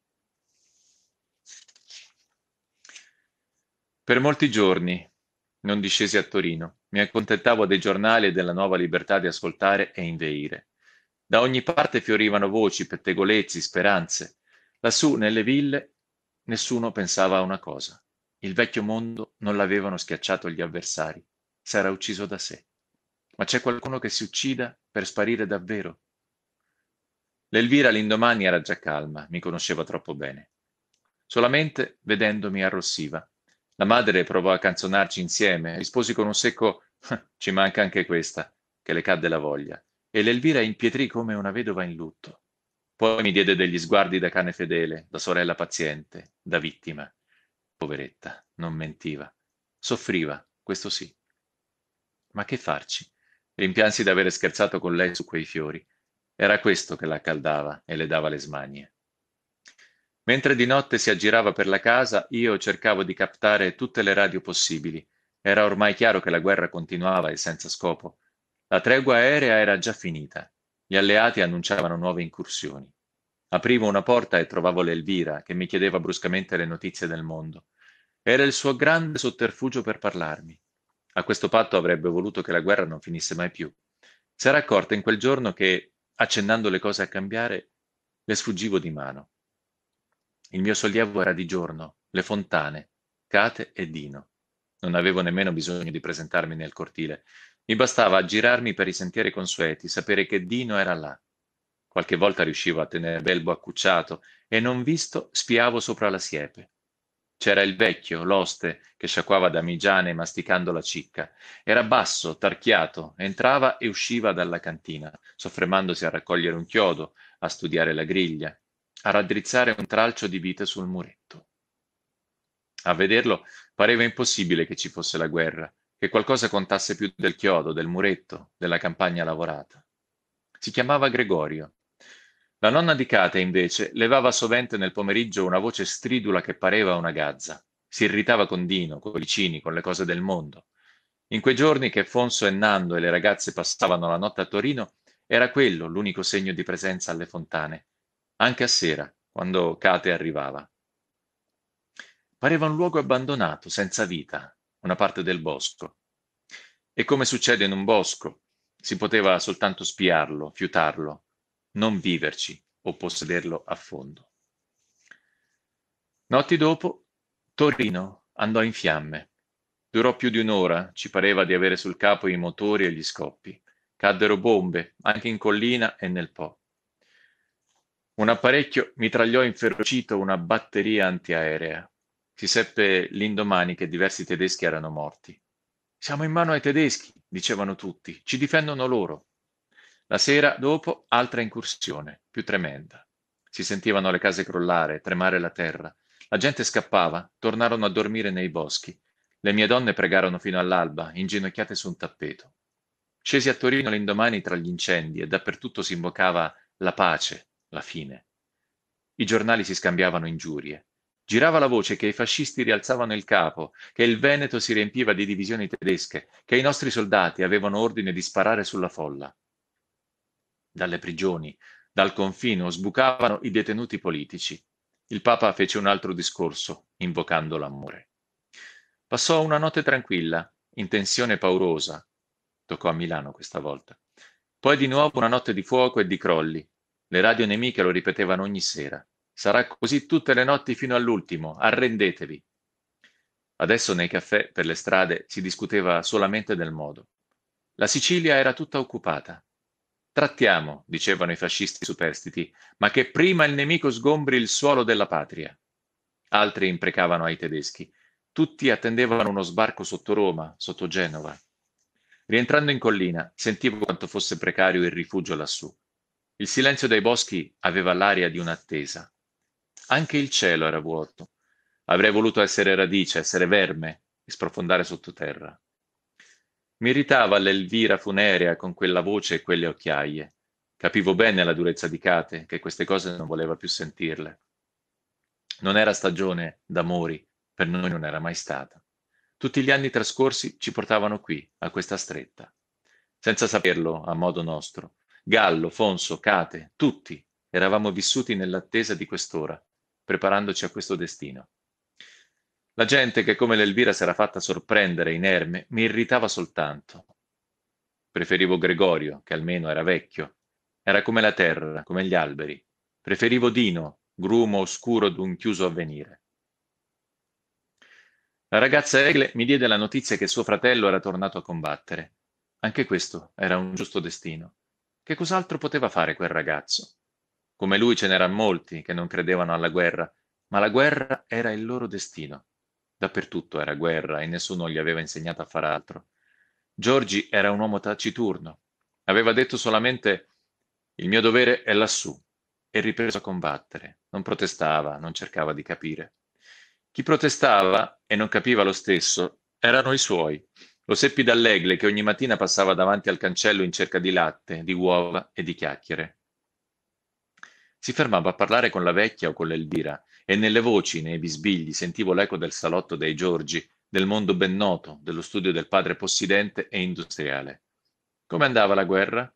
Per molti giorni non discesi a Torino, mi accontentavo dei giornali e della nuova libertà di ascoltare e inveire. Da ogni parte fiorivano voci, pettegolezzi, speranze. Lassù, nelle ville, nessuno pensava a una cosa. Il vecchio mondo non l'avevano schiacciato gli avversari, s'era ucciso da sé. Ma c'è qualcuno che si uccida per sparire davvero? L'Elvira l'indomani era già calma, mi conosceva troppo bene. Solamente vedendomi arrossiva. La madre provò a canzonarci insieme, risposi con un secco ci manca anche questa, che le cadde la voglia e l'Elvira impietrì come una vedova in lutto. Poi mi diede degli sguardi da cane fedele, da sorella paziente, da vittima. Poveretta, non mentiva. Soffriva, questo sì. Ma che farci? Rimpiansi d'avere scherzato con lei su quei fiori. Era questo che la accaldava e le dava le smanie. Mentre di notte si aggirava per la casa, io cercavo di captare tutte le radio possibili. Era ormai chiaro che la guerra continuava e senza scopo. La tregua aerea era già finita. Gli alleati annunciavano nuove incursioni. Aprivo una porta e trovavo l'Elvira, che mi chiedeva bruscamente le notizie del mondo. Era il suo grande sotterfugio per parlarmi. A questo patto avrebbe voluto che la guerra non finisse mai più. S'era accorta in quel giorno che, accennando le cose a cambiare, le sfuggivo di mano. Il mio sollievo era di giorno, le fontane, Cate e Dino. Non avevo nemmeno bisogno di presentarmi nel cortile. Mi bastava girarmi per i sentieri consueti, sapere che Dino era là. Qualche volta riuscivo a tenere Belbo accucciato e non visto spiavo sopra la siepe. C'era il vecchio, l'oste, che sciacquava da migiane masticando la cicca. Era basso, tarchiato, entrava e usciva dalla cantina, soffermandosi a raccogliere un chiodo, a studiare la griglia, a raddrizzare un tralcio di vite sul muretto. A vederlo pareva impossibile che ci fosse la guerra, che qualcosa contasse più del chiodo, del muretto, della campagna lavorata. Si chiamava Gregorio. La nonna di Cate, invece, levava sovente nel pomeriggio una voce stridula che pareva una gazza. Si irritava con Dino, con i vicini, con le cose del mondo. In quei giorni che Fonso e Nando e le ragazze passavano la notte a Torino, era quello l'unico segno di presenza alle fontane, anche a sera, quando Cate arrivava. Pareva un luogo abbandonato, senza vita, una parte del bosco. E come succede in un bosco, si poteva soltanto spiarlo, fiutarlo, non viverci o possederlo a fondo. Notti dopo, Torino andò in fiamme. Durò più di un'ora, ci pareva di avere sul capo i motori e gli scoppi. Caddero bombe, anche in collina e nel Po. Un apparecchio mitragliò inferocito una batteria antiaerea. Si seppe l'indomani che diversi tedeschi erano morti. Siamo in mano ai tedeschi, dicevano tutti, ci difendono loro. La sera dopo altra incursione, più tremenda. Si sentivano le case crollare, tremare la terra. La gente scappava, tornarono a dormire nei boschi. Le mie donne pregarono fino all'alba, inginocchiate su un tappeto. Scesi a Torino l'indomani tra gli incendi e dappertutto si invocava la pace, la fine. I giornali si scambiavano ingiurie. Girava la voce che i fascisti rialzavano il capo, che il Veneto si riempiva di divisioni tedesche, che i nostri soldati avevano ordine di sparare sulla folla. Dalle prigioni, dal confino, sbucavano i detenuti politici. Il Papa fece un altro discorso, invocando l'amore. Passò una notte tranquilla, in tensione paurosa. Toccò a Milano questa volta. Poi di nuovo una notte di fuoco e di crolli. Le radio nemiche lo ripetevano ogni sera. Sarà così tutte le notti fino all'ultimo, arrendetevi. Adesso nei caffè per le strade si discuteva solamente del modo. La Sicilia era tutta occupata. Trattiamo, dicevano i fascisti superstiti, ma che prima il nemico sgombri il suolo della patria. Altri imprecavano ai tedeschi. Tutti attendevano uno sbarco sotto Roma, sotto Genova. Rientrando in collina, sentivo quanto fosse precario il rifugio lassù. Il silenzio dei boschi aveva l'aria di un'attesa. Anche il cielo era vuoto. Avrei voluto essere radice, essere verme e sprofondare sottoterra. Mi irritava l'Elvira funerea con quella voce e quelle occhiaie. Capivo bene la durezza di Cate, che queste cose non voleva più sentirle. Non era stagione d'amori, per noi non era mai stata. Tutti gli anni trascorsi ci portavano qui, a questa stretta. Senza saperlo, a modo nostro. Gallo, Fonso, Cate, tutti eravamo vissuti nell'attesa di quest'ora, preparandoci a questo destino. La gente che come l'Elvira s'era fatta sorprendere inerme mi irritava soltanto. Preferivo Gregorio, che almeno era vecchio. Era come la terra, come gli alberi. Preferivo Dino, grumo oscuro d'un chiuso avvenire. La ragazza Egle mi diede la notizia che suo fratello era tornato a combattere. Anche questo era un giusto destino. Che cos'altro poteva fare quel ragazzo? Come lui ce n'erano molti che non credevano alla guerra, ma la guerra era il loro destino. Dappertutto era guerra e nessuno gli aveva insegnato a far altro. Giorgi era un uomo taciturno. Aveva detto solamente il mio dovere è lassù e ripreso a combattere. Non protestava, non cercava di capire. Chi protestava e non capiva lo stesso erano i suoi. Lo seppi dall'egle che ogni mattina passava davanti al cancello in cerca di latte, di uova e di chiacchiere. Si fermava a parlare con la vecchia o con l'Elvira, e nelle voci, nei bisbigli, sentivo l'eco del salotto dei Giorgi, del mondo ben noto, dello studio del padre possidente e industriale. Come andava la guerra?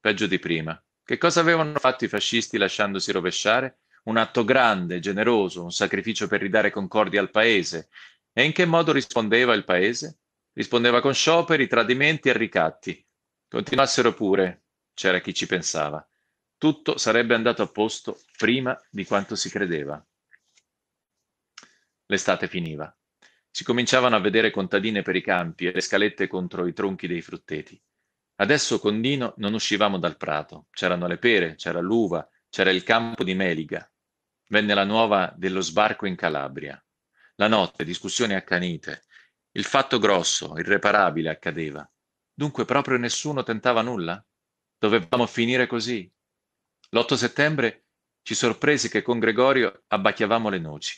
Peggio di prima. Che cosa avevano fatto i fascisti lasciandosi rovesciare? Un atto grande, generoso, un sacrificio per ridare concordia al paese. E in che modo rispondeva il paese? Rispondeva con scioperi, tradimenti e ricatti. Continuassero pure, c'era chi ci pensava. Tutto sarebbe andato a posto prima di quanto si credeva. L'estate finiva. Si cominciavano a vedere contadine per i campi e le scalette contro i tronchi dei frutteti. Adesso con Dino non uscivamo dal prato. C'erano le pere, c'era l'uva, c'era il campo di Meliga. Venne la nuova dello sbarco in Calabria. La notte, discussioni accanite. Il fatto grosso, irreparabile accadeva. Dunque proprio nessuno tentava nulla? Dovevamo finire così, l'8 settembre ci sorpresi che con Gregorio abbacchiavamo le noci.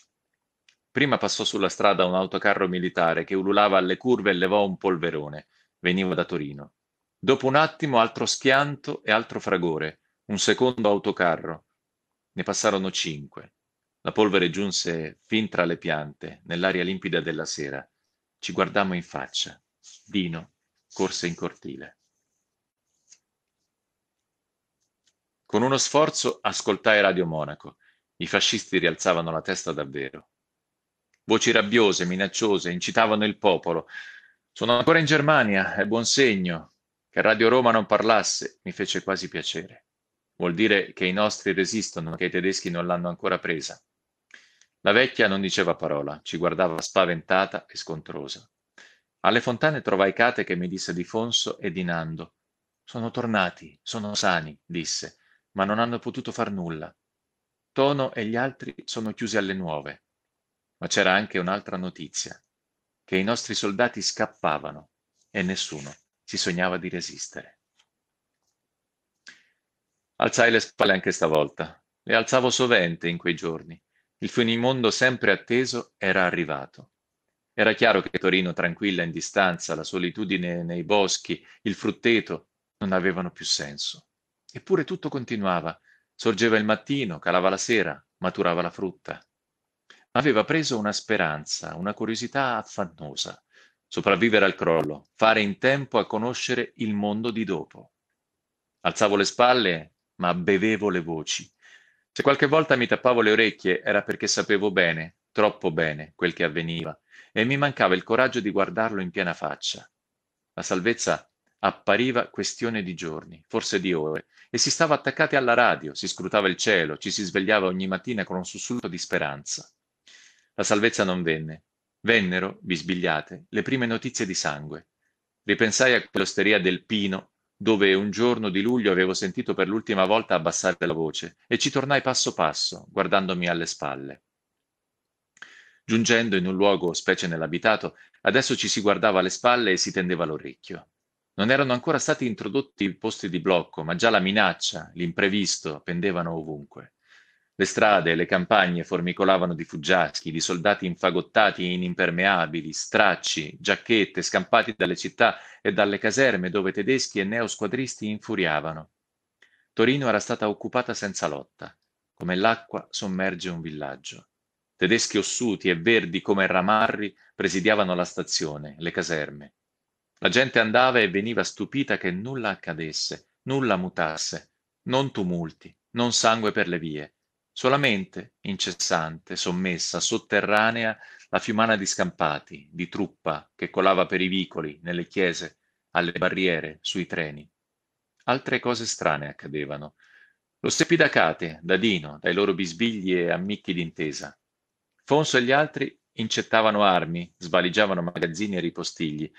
Prima passò sulla strada un autocarro militare che ululava alle curve e levò un polverone. Veniva da Torino. Dopo un attimo altro schianto e altro fragore, un secondo autocarro. Ne passarono cinque. La polvere giunse fin tra le piante, nell'aria limpida della sera. Ci guardammo in faccia. Dino corse in cortile. Con uno sforzo ascoltai Radio Monaco. I fascisti rialzavano la testa davvero. Voci rabbiose, minacciose, incitavano il popolo. Sono ancora in Germania, è buon segno. Che Radio Roma non parlasse mi fece quasi piacere. Vuol dire che i nostri resistono, che i tedeschi non l'hanno ancora presa. La vecchia non diceva parola, ci guardava spaventata e scontrosa. Alle fontane trovai Cate che mi disse di Fonso e di Nando. Sono tornati, sono sani, disse ma non hanno potuto far nulla. Tono e gli altri sono chiusi alle nuove. Ma c'era anche un'altra notizia, che i nostri soldati scappavano e nessuno si sognava di resistere. Alzai le spalle anche stavolta. Le alzavo sovente in quei giorni. Il finimondo sempre atteso era arrivato. Era chiaro che Torino tranquilla in distanza, la solitudine nei boschi, il frutteto non avevano più senso. Eppure tutto continuava. Sorgeva il mattino, calava la sera, maturava la frutta. Aveva preso una speranza, una curiosità affannosa. Sopravvivere al crollo, fare in tempo a conoscere il mondo di dopo. Alzavo le spalle, ma bevevo le voci. Se qualche volta mi tappavo le orecchie era perché sapevo bene, troppo bene, quel che avveniva, e mi mancava il coraggio di guardarlo in piena faccia. La salvezza appariva questione di giorni, forse di ore, e si stava attaccati alla radio, si scrutava il cielo, ci si svegliava ogni mattina con un sussulto di speranza. La salvezza non venne. Vennero, bisbigliate, le prime notizie di sangue. Ripensai a quell'osteria del Pino, dove un giorno di luglio avevo sentito per l'ultima volta abbassare la voce, e ci tornai passo passo, guardandomi alle spalle. Giungendo in un luogo, specie nell'abitato, adesso ci si guardava alle spalle e si tendeva l'orecchio. Non erano ancora stati introdotti i posti di blocco, ma già la minaccia, l'imprevisto pendevano ovunque. Le strade le campagne formicolavano di fuggiaschi, di soldati infagottati in impermeabili, stracci, giacchette, scampati dalle città e dalle caserme dove tedeschi e neosquadristi infuriavano. Torino era stata occupata senza lotta, come l'acqua sommerge un villaggio. Tedeschi ossuti e verdi come ramarri presidiavano la stazione, le caserme, la gente andava e veniva stupita che nulla accadesse, nulla mutasse, non tumulti, non sangue per le vie, solamente, incessante, sommessa, sotterranea, la fiumana di scampati, di truppa che colava per i vicoli, nelle chiese, alle barriere, sui treni. Altre cose strane accadevano. Lo stepidacate, da da Dino, dai loro bisbigli e ammicchi d'intesa. Fonso e gli altri incettavano armi, svaligiavano magazzini e ripostigli,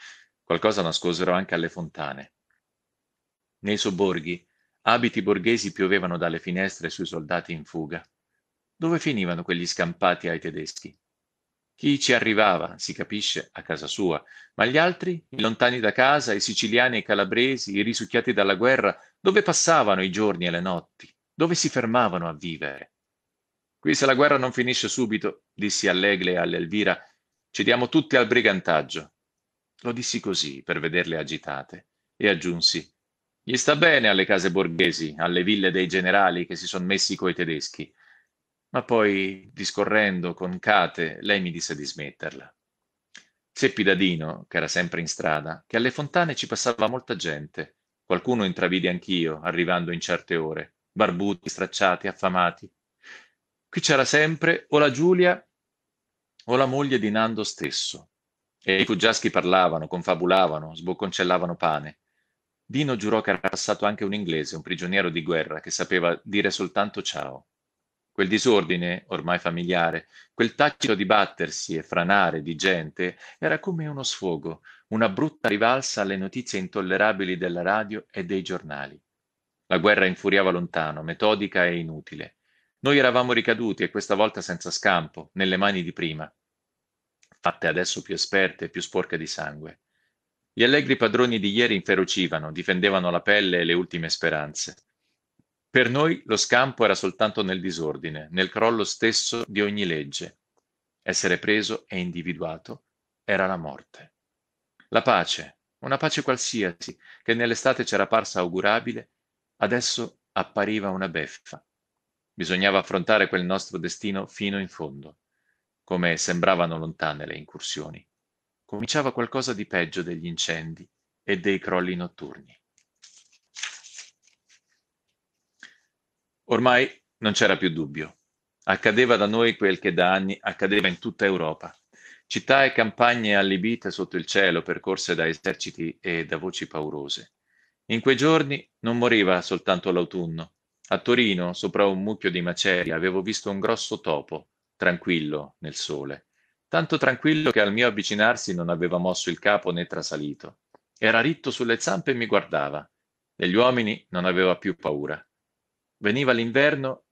Qualcosa nascosero anche alle fontane. Nei sobborghi, abiti borghesi piovevano dalle finestre sui soldati in fuga. Dove finivano quegli scampati ai tedeschi? Chi ci arrivava, si capisce, a casa sua, ma gli altri, i lontani da casa, i siciliani e i calabresi, i risucchiati dalla guerra, dove passavano i giorni e le notti? Dove si fermavano a vivere? Qui se la guerra non finisce subito, dissi all'Egle e all'Elvira, ci diamo tutti al brigantaggio. Lo dissi così, per vederle agitate, e aggiunsi Gli sta bene alle case borghesi, alle ville dei generali che si son messi coi tedeschi. Ma poi, discorrendo con Cate, lei mi disse di smetterla. Seppi da Dino, che era sempre in strada, che alle fontane ci passava molta gente. Qualcuno intravidi anch'io, arrivando in certe ore, barbuti, stracciati, affamati. Qui c'era sempre o la Giulia o la moglie di Nando stesso, e i fuggiaschi parlavano, confabulavano, sbocconcellavano pane. Dino giurò che era passato anche un inglese, un prigioniero di guerra, che sapeva dire soltanto ciao. Quel disordine, ormai familiare, quel tacito di battersi e franare di gente, era come uno sfogo, una brutta rivalsa alle notizie intollerabili della radio e dei giornali. La guerra infuriava lontano, metodica e inutile. Noi eravamo ricaduti, e questa volta senza scampo, nelle mani di prima fatte adesso più esperte e più sporche di sangue. Gli allegri padroni di ieri inferocivano, difendevano la pelle e le ultime speranze. Per noi lo scampo era soltanto nel disordine, nel crollo stesso di ogni legge. Essere preso e individuato era la morte. La pace, una pace qualsiasi, che nell'estate c'era parsa augurabile, adesso appariva una beffa. Bisognava affrontare quel nostro destino fino in fondo come sembravano lontane le incursioni. Cominciava qualcosa di peggio degli incendi e dei crolli notturni. Ormai non c'era più dubbio. Accadeva da noi quel che da anni accadeva in tutta Europa. Città e campagne allibite sotto il cielo, percorse da eserciti e da voci paurose. In quei giorni non moriva soltanto l'autunno. A Torino, sopra un mucchio di macerie, avevo visto un grosso topo tranquillo nel sole, tanto tranquillo che al mio avvicinarsi non aveva mosso il capo né trasalito. Era ritto sulle zampe e mi guardava. Degli uomini non aveva più paura. Veniva l'inverno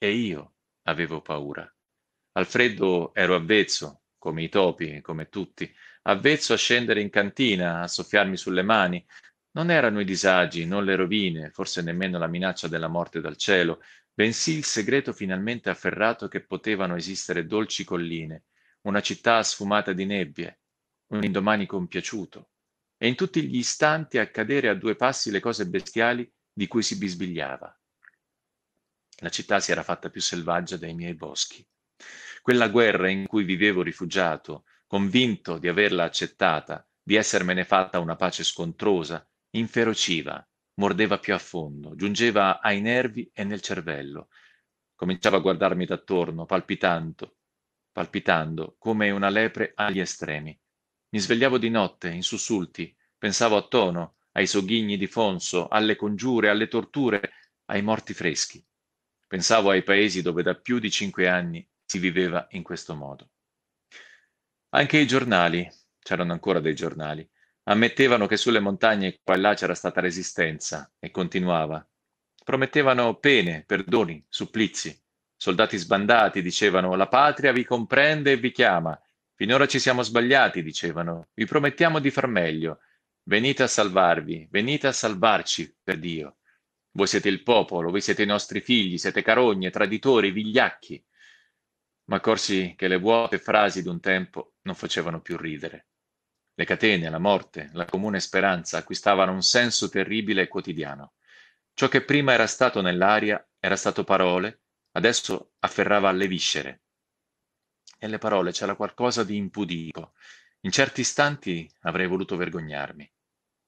e io avevo paura. Al freddo ero avvezzo, come i topi, come tutti, avvezzo a scendere in cantina, a soffiarmi sulle mani. Non erano i disagi, non le rovine, forse nemmeno la minaccia della morte dal cielo, bensì il segreto finalmente afferrato che potevano esistere dolci colline, una città sfumata di nebbie, un indomani compiaciuto, e in tutti gli istanti accadere a due passi le cose bestiali di cui si bisbigliava. La città si era fatta più selvaggia dei miei boschi. Quella guerra in cui vivevo rifugiato, convinto di averla accettata, di essermene fatta una pace scontrosa, inferociva mordeva più a fondo, giungeva ai nervi e nel cervello. Cominciava a guardarmi d'attorno, palpitando, palpitando, come una lepre agli estremi. Mi svegliavo di notte, in sussulti, pensavo a Tono, ai sogghigni di Fonso, alle congiure, alle torture, ai morti freschi. Pensavo ai paesi dove da più di cinque anni si viveva in questo modo. Anche i giornali, c'erano ancora dei giornali, Ammettevano che sulle montagne qua e là c'era stata resistenza e continuava. Promettevano pene, perdoni, supplizi. Soldati sbandati dicevano la patria vi comprende e vi chiama. Finora ci siamo sbagliati, dicevano. Vi promettiamo di far meglio. Venite a salvarvi, venite a salvarci, per Dio. Voi siete il popolo, voi siete i nostri figli, siete carogne, traditori, vigliacchi. Ma accorsi che le vuote frasi d'un tempo non facevano più ridere. Le catene, la morte, la comune speranza acquistavano un senso terribile e quotidiano. Ciò che prima era stato nell'aria era stato parole, adesso afferrava alle viscere. Nelle parole c'era qualcosa di impudico. In certi istanti avrei voluto vergognarmi,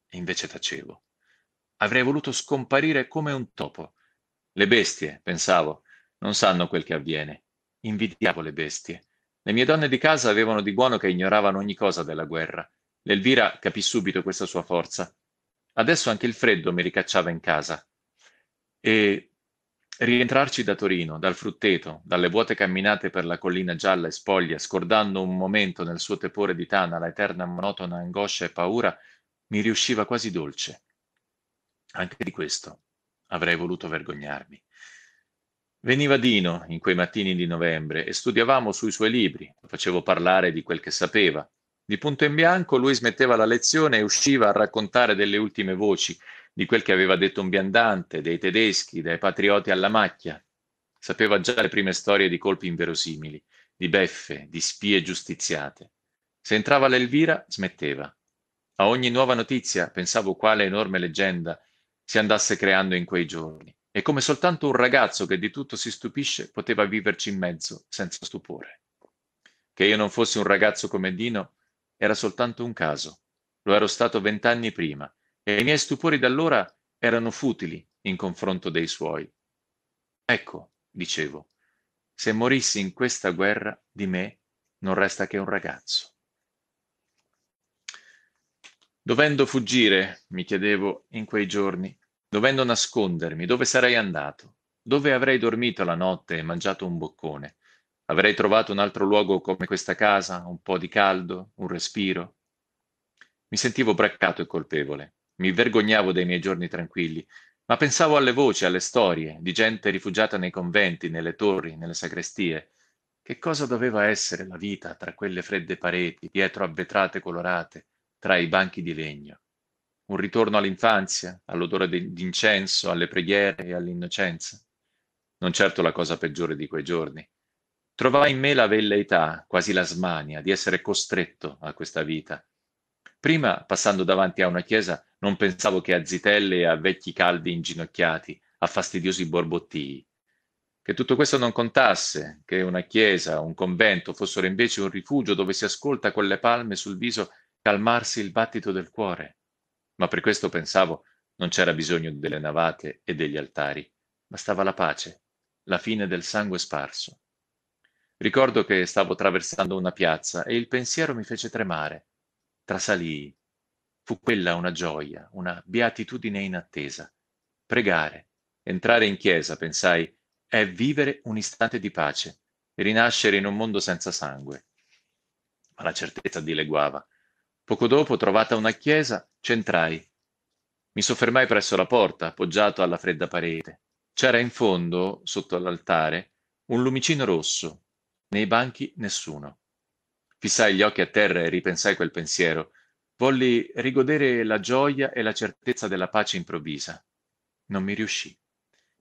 e invece tacevo. Avrei voluto scomparire come un topo. Le bestie, pensavo, non sanno quel che avviene. Invidiavo le bestie. Le mie donne di casa avevano di buono che ignoravano ogni cosa della guerra. L'Elvira capì subito questa sua forza. Adesso anche il freddo mi ricacciava in casa. E rientrarci da Torino, dal frutteto, dalle vuote camminate per la collina gialla e spoglia, scordando un momento nel suo tepore di tana la eterna monotona angoscia e paura, mi riusciva quasi dolce. Anche di questo avrei voluto vergognarmi. Veniva Dino in quei mattini di novembre e studiavamo sui suoi libri, lo facevo parlare di quel che sapeva. Di punto in bianco lui smetteva la lezione e usciva a raccontare delle ultime voci, di quel che aveva detto un viandante, dei tedeschi, dai patrioti alla macchia. Sapeva già le prime storie di colpi inverosimili, di beffe, di spie giustiziate. Se entrava l'Elvira, smetteva. A ogni nuova notizia pensavo quale enorme leggenda si andasse creando in quei giorni e come soltanto un ragazzo che di tutto si stupisce poteva viverci in mezzo senza stupore. Che io non fossi un ragazzo come Dino era soltanto un caso. Lo ero stato vent'anni prima e i miei stupori d'allora erano futili in confronto dei suoi. Ecco, dicevo, se morissi in questa guerra di me non resta che un ragazzo. Dovendo fuggire, mi chiedevo in quei giorni, Dovendo nascondermi, dove sarei andato? Dove avrei dormito la notte e mangiato un boccone? Avrei trovato un altro luogo come questa casa, un po' di caldo, un respiro? Mi sentivo braccato e colpevole. Mi vergognavo dei miei giorni tranquilli, ma pensavo alle voci, alle storie di gente rifugiata nei conventi, nelle torri, nelle sagrestie. Che cosa doveva essere la vita tra quelle fredde pareti, dietro a vetrate colorate, tra i banchi di legno? un ritorno all'infanzia, all'odore d'incenso, alle preghiere e all'innocenza. Non certo la cosa peggiore di quei giorni. Trovai in me la velleità, quasi la smania, di essere costretto a questa vita. Prima, passando davanti a una chiesa, non pensavo che a zitelle e a vecchi calvi inginocchiati, a fastidiosi borbottii. Che tutto questo non contasse, che una chiesa, un convento fossero invece un rifugio dove si ascolta con le palme sul viso calmarsi il battito del cuore ma per questo pensavo non c'era bisogno delle navate e degli altari, bastava la pace, la fine del sangue sparso. Ricordo che stavo traversando una piazza e il pensiero mi fece tremare. Trasalii. Fu quella una gioia, una beatitudine inattesa. Pregare, entrare in chiesa, pensai, è vivere un istante di pace, rinascere in un mondo senza sangue. Ma la certezza dileguava. Poco dopo, trovata una chiesa, C'entrai. Mi soffermai presso la porta, appoggiato alla fredda parete. C'era in fondo, sotto l'altare, un lumicino rosso. Nei banchi nessuno. Fissai gli occhi a terra e ripensai quel pensiero. Volli rigodere la gioia e la certezza della pace improvvisa. Non mi riuscì.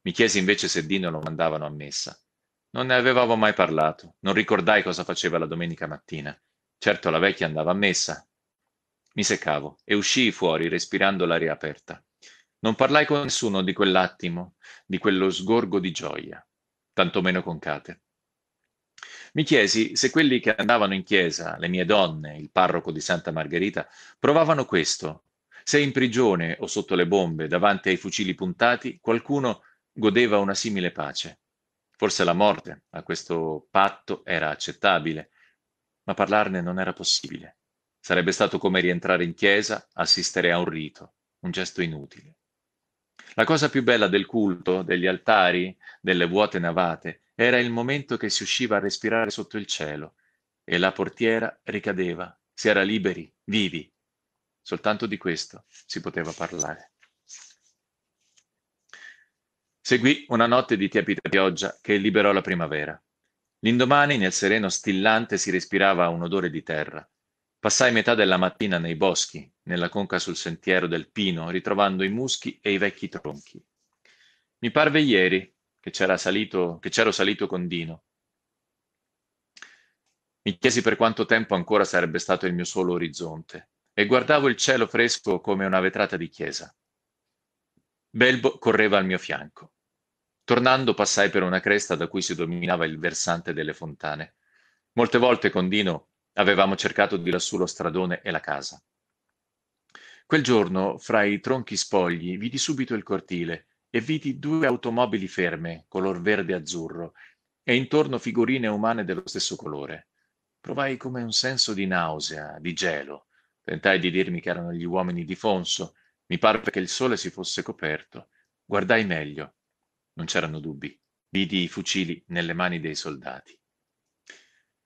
Mi chiesi invece se Dino lo mandavano a messa. Non ne avevamo mai parlato, non ricordai cosa faceva la domenica mattina. Certo la vecchia andava a messa, mi seccavo e uscii fuori respirando l'aria aperta. Non parlai con nessuno di quell'attimo, di quello sgorgo di gioia, tantomeno con Kate. Mi chiesi se quelli che andavano in chiesa, le mie donne, il parroco di Santa Margherita, provavano questo, se in prigione o sotto le bombe, davanti ai fucili puntati, qualcuno godeva una simile pace. Forse la morte a questo patto era accettabile, ma parlarne non era possibile. Sarebbe stato come rientrare in chiesa, assistere a un rito, un gesto inutile. La cosa più bella del culto, degli altari, delle vuote navate, era il momento che si usciva a respirare sotto il cielo e la portiera ricadeva, si era liberi, vivi. Soltanto di questo si poteva parlare. Seguì una notte di tiepida pioggia che liberò la primavera. L'indomani nel sereno stillante si respirava un odore di terra, Passai metà della mattina nei boschi, nella conca sul sentiero del pino, ritrovando i muschi e i vecchi tronchi. Mi parve ieri che, c'era salito, che c'ero salito con Dino. Mi chiesi per quanto tempo ancora sarebbe stato il mio solo orizzonte e guardavo il cielo fresco come una vetrata di chiesa. Belbo correva al mio fianco. Tornando passai per una cresta da cui si dominava il versante delle fontane. Molte volte con Dino Avevamo cercato di lassù lo stradone e la casa. Quel giorno, fra i tronchi spogli, vidi subito il cortile e vidi due automobili ferme, color verde azzurro, e intorno figurine umane dello stesso colore. Provai come un senso di nausea, di gelo. Tentai di dirmi che erano gli uomini di Fonso. Mi parve che il sole si fosse coperto. Guardai meglio. Non c'erano dubbi. Vidi i fucili nelle mani dei soldati.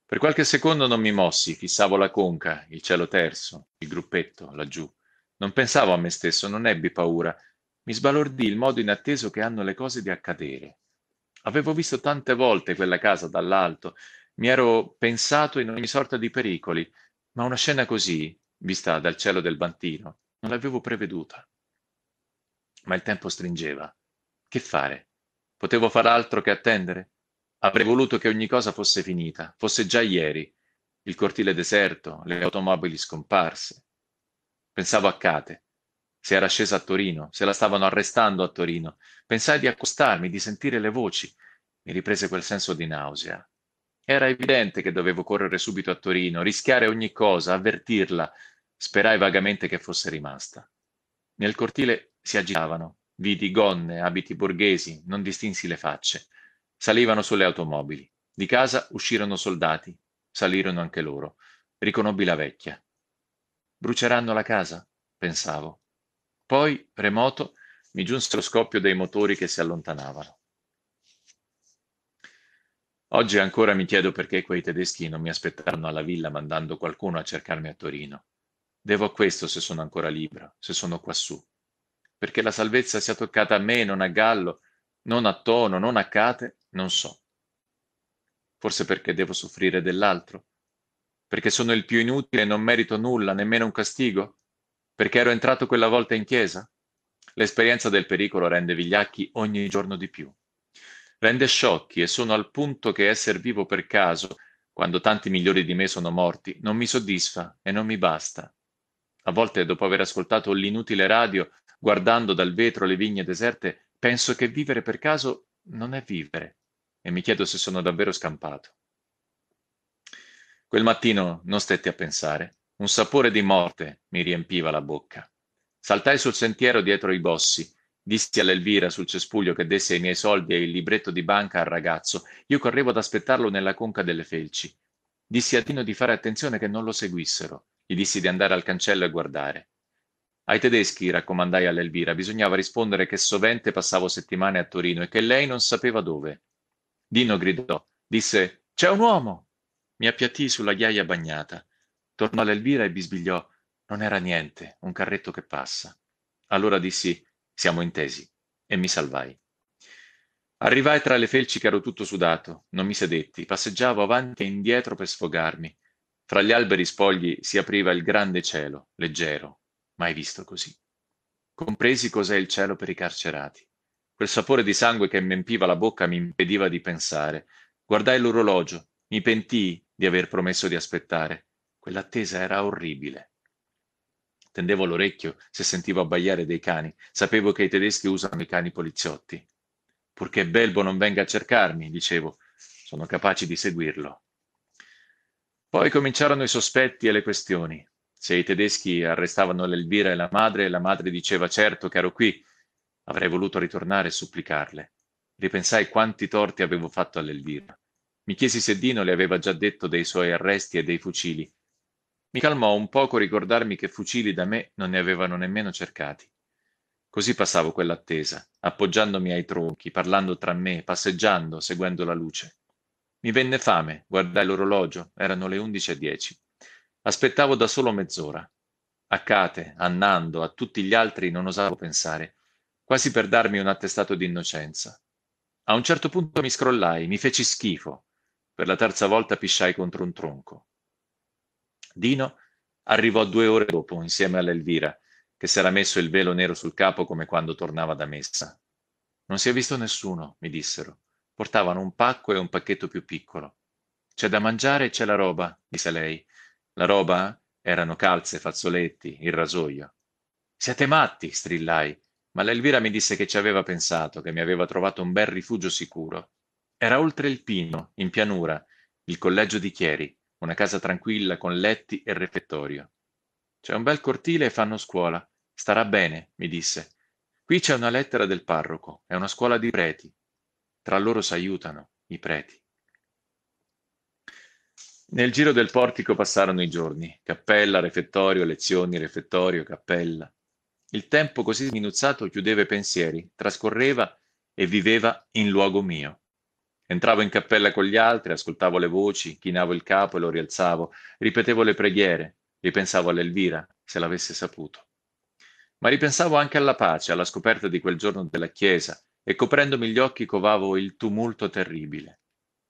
Per qualche secondo non mi mossi, fissavo la conca, il cielo terzo, il gruppetto, laggiù. Non pensavo a me stesso, non ebbi paura. Mi sbalordì il modo inatteso che hanno le cose di accadere. Avevo visto tante volte quella casa dall'alto, mi ero pensato in ogni sorta di pericoli, ma una scena così, vista dal cielo del Bantino, non l'avevo preveduta. Ma il tempo stringeva. Che fare? Potevo far altro che attendere? Avrei voluto che ogni cosa fosse finita, fosse già ieri. Il cortile deserto, le automobili scomparse. Pensavo a Cate. Se era scesa a Torino, se la stavano arrestando a Torino. Pensai di accostarmi, di sentire le voci. Mi riprese quel senso di nausea. Era evidente che dovevo correre subito a Torino, rischiare ogni cosa, avvertirla. Sperai vagamente che fosse rimasta. Nel cortile si agitavano. Vidi gonne, abiti borghesi, non distinsi le facce. Salivano sulle automobili. Di casa uscirono soldati. Salirono anche loro. Riconobbi la vecchia. Bruceranno la casa? pensavo. Poi, remoto, mi giunse lo scoppio dei motori che si allontanavano. Oggi ancora mi chiedo perché quei tedeschi non mi aspettarono alla villa mandando qualcuno a cercarmi a Torino. Devo a questo se sono ancora libero, se sono quassù. Perché la salvezza sia toccata a me, non a Gallo, non a Tono, non a Cate, non so. Forse perché devo soffrire dell'altro? Perché sono il più inutile e non merito nulla, nemmeno un castigo? Perché ero entrato quella volta in chiesa? L'esperienza del pericolo rende vigliacchi ogni giorno di più. Rende sciocchi e sono al punto che esser vivo per caso, quando tanti migliori di me sono morti, non mi soddisfa e non mi basta. A volte, dopo aver ascoltato l'inutile radio, guardando dal vetro le vigne deserte, penso che vivere per caso non è vivere, e mi chiedo se sono davvero scampato. Quel mattino non stetti a pensare. Un sapore di morte mi riempiva la bocca. Saltai sul sentiero dietro i bossi. Dissi all'Elvira sul cespuglio che desse i miei soldi e il libretto di banca al ragazzo. Io correvo ad aspettarlo nella conca delle felci. Dissi a Tino di fare attenzione che non lo seguissero. Gli dissi di andare al cancello e guardare. Ai tedeschi, raccomandai all'Elvira, bisognava rispondere che sovente passavo settimane a Torino e che lei non sapeva dove. Dino gridò, disse C'è un uomo! Mi appiattii sulla ghiaia bagnata. Tornò all'Elvira e bisbigliò Non era niente, un carretto che passa. Allora dissi Siamo intesi e mi salvai. Arrivai tra le felci che ero tutto sudato, non mi sedetti, passeggiavo avanti e indietro per sfogarmi. Fra gli alberi spogli si apriva il grande cielo, leggero, mai visto così. Compresi cos'è il cielo per i carcerati. Quel sapore di sangue che m'empiva la bocca mi impediva di pensare. Guardai l'orologio. Mi pentii di aver promesso di aspettare. Quell'attesa era orribile. Tendevo l'orecchio se sentivo abbaiare dei cani. Sapevo che i tedeschi usano i cani poliziotti. Purché Belbo non venga a cercarmi, dicevo, sono capaci di seguirlo. Poi cominciarono i sospetti e le questioni. Se i tedeschi arrestavano l'Elvira e la madre, la madre diceva certo che ero qui, Avrei voluto ritornare e supplicarle. Ripensai quanti torti avevo fatto all'Elvira. Mi chiesi se Dino le aveva già detto dei suoi arresti e dei fucili. Mi calmò un poco ricordarmi che fucili da me non ne avevano nemmeno cercati. Così passavo quell'attesa, appoggiandomi ai tronchi, parlando tra me, passeggiando, seguendo la luce. Mi venne fame, guardai l'orologio, erano le undici e dieci. Aspettavo da solo mezz'ora. A Cate, a Nando, a tutti gli altri non osavo pensare quasi per darmi un attestato di innocenza. A un certo punto mi scrollai, mi feci schifo. Per la terza volta pisciai contro un tronco. Dino arrivò due ore dopo, insieme all'Elvira, che s'era messo il velo nero sul capo come quando tornava da messa. Non si è visto nessuno, mi dissero. Portavano un pacco e un pacchetto più piccolo. C'è da mangiare e c'è la roba, disse lei. La roba erano calze, fazzoletti, il rasoio. Siete matti, strillai ma l'Elvira mi disse che ci aveva pensato, che mi aveva trovato un bel rifugio sicuro. Era oltre il Pino, in pianura, il collegio di Chieri, una casa tranquilla con letti e refettorio. C'è un bel cortile e fanno scuola. Starà bene, mi disse. Qui c'è una lettera del parroco, è una scuola di preti. Tra loro s'aiutano, i preti. Nel giro del portico passarono i giorni, cappella, refettorio, lezioni, refettorio, cappella. Il tempo così sminuzzato chiudeva i pensieri, trascorreva e viveva in luogo mio. Entravo in cappella con gli altri, ascoltavo le voci, chinavo il capo e lo rialzavo, ripetevo le preghiere, ripensavo all'Elvira, se l'avesse saputo. Ma ripensavo anche alla pace, alla scoperta di quel giorno della chiesa, e coprendomi gli occhi covavo il tumulto terribile.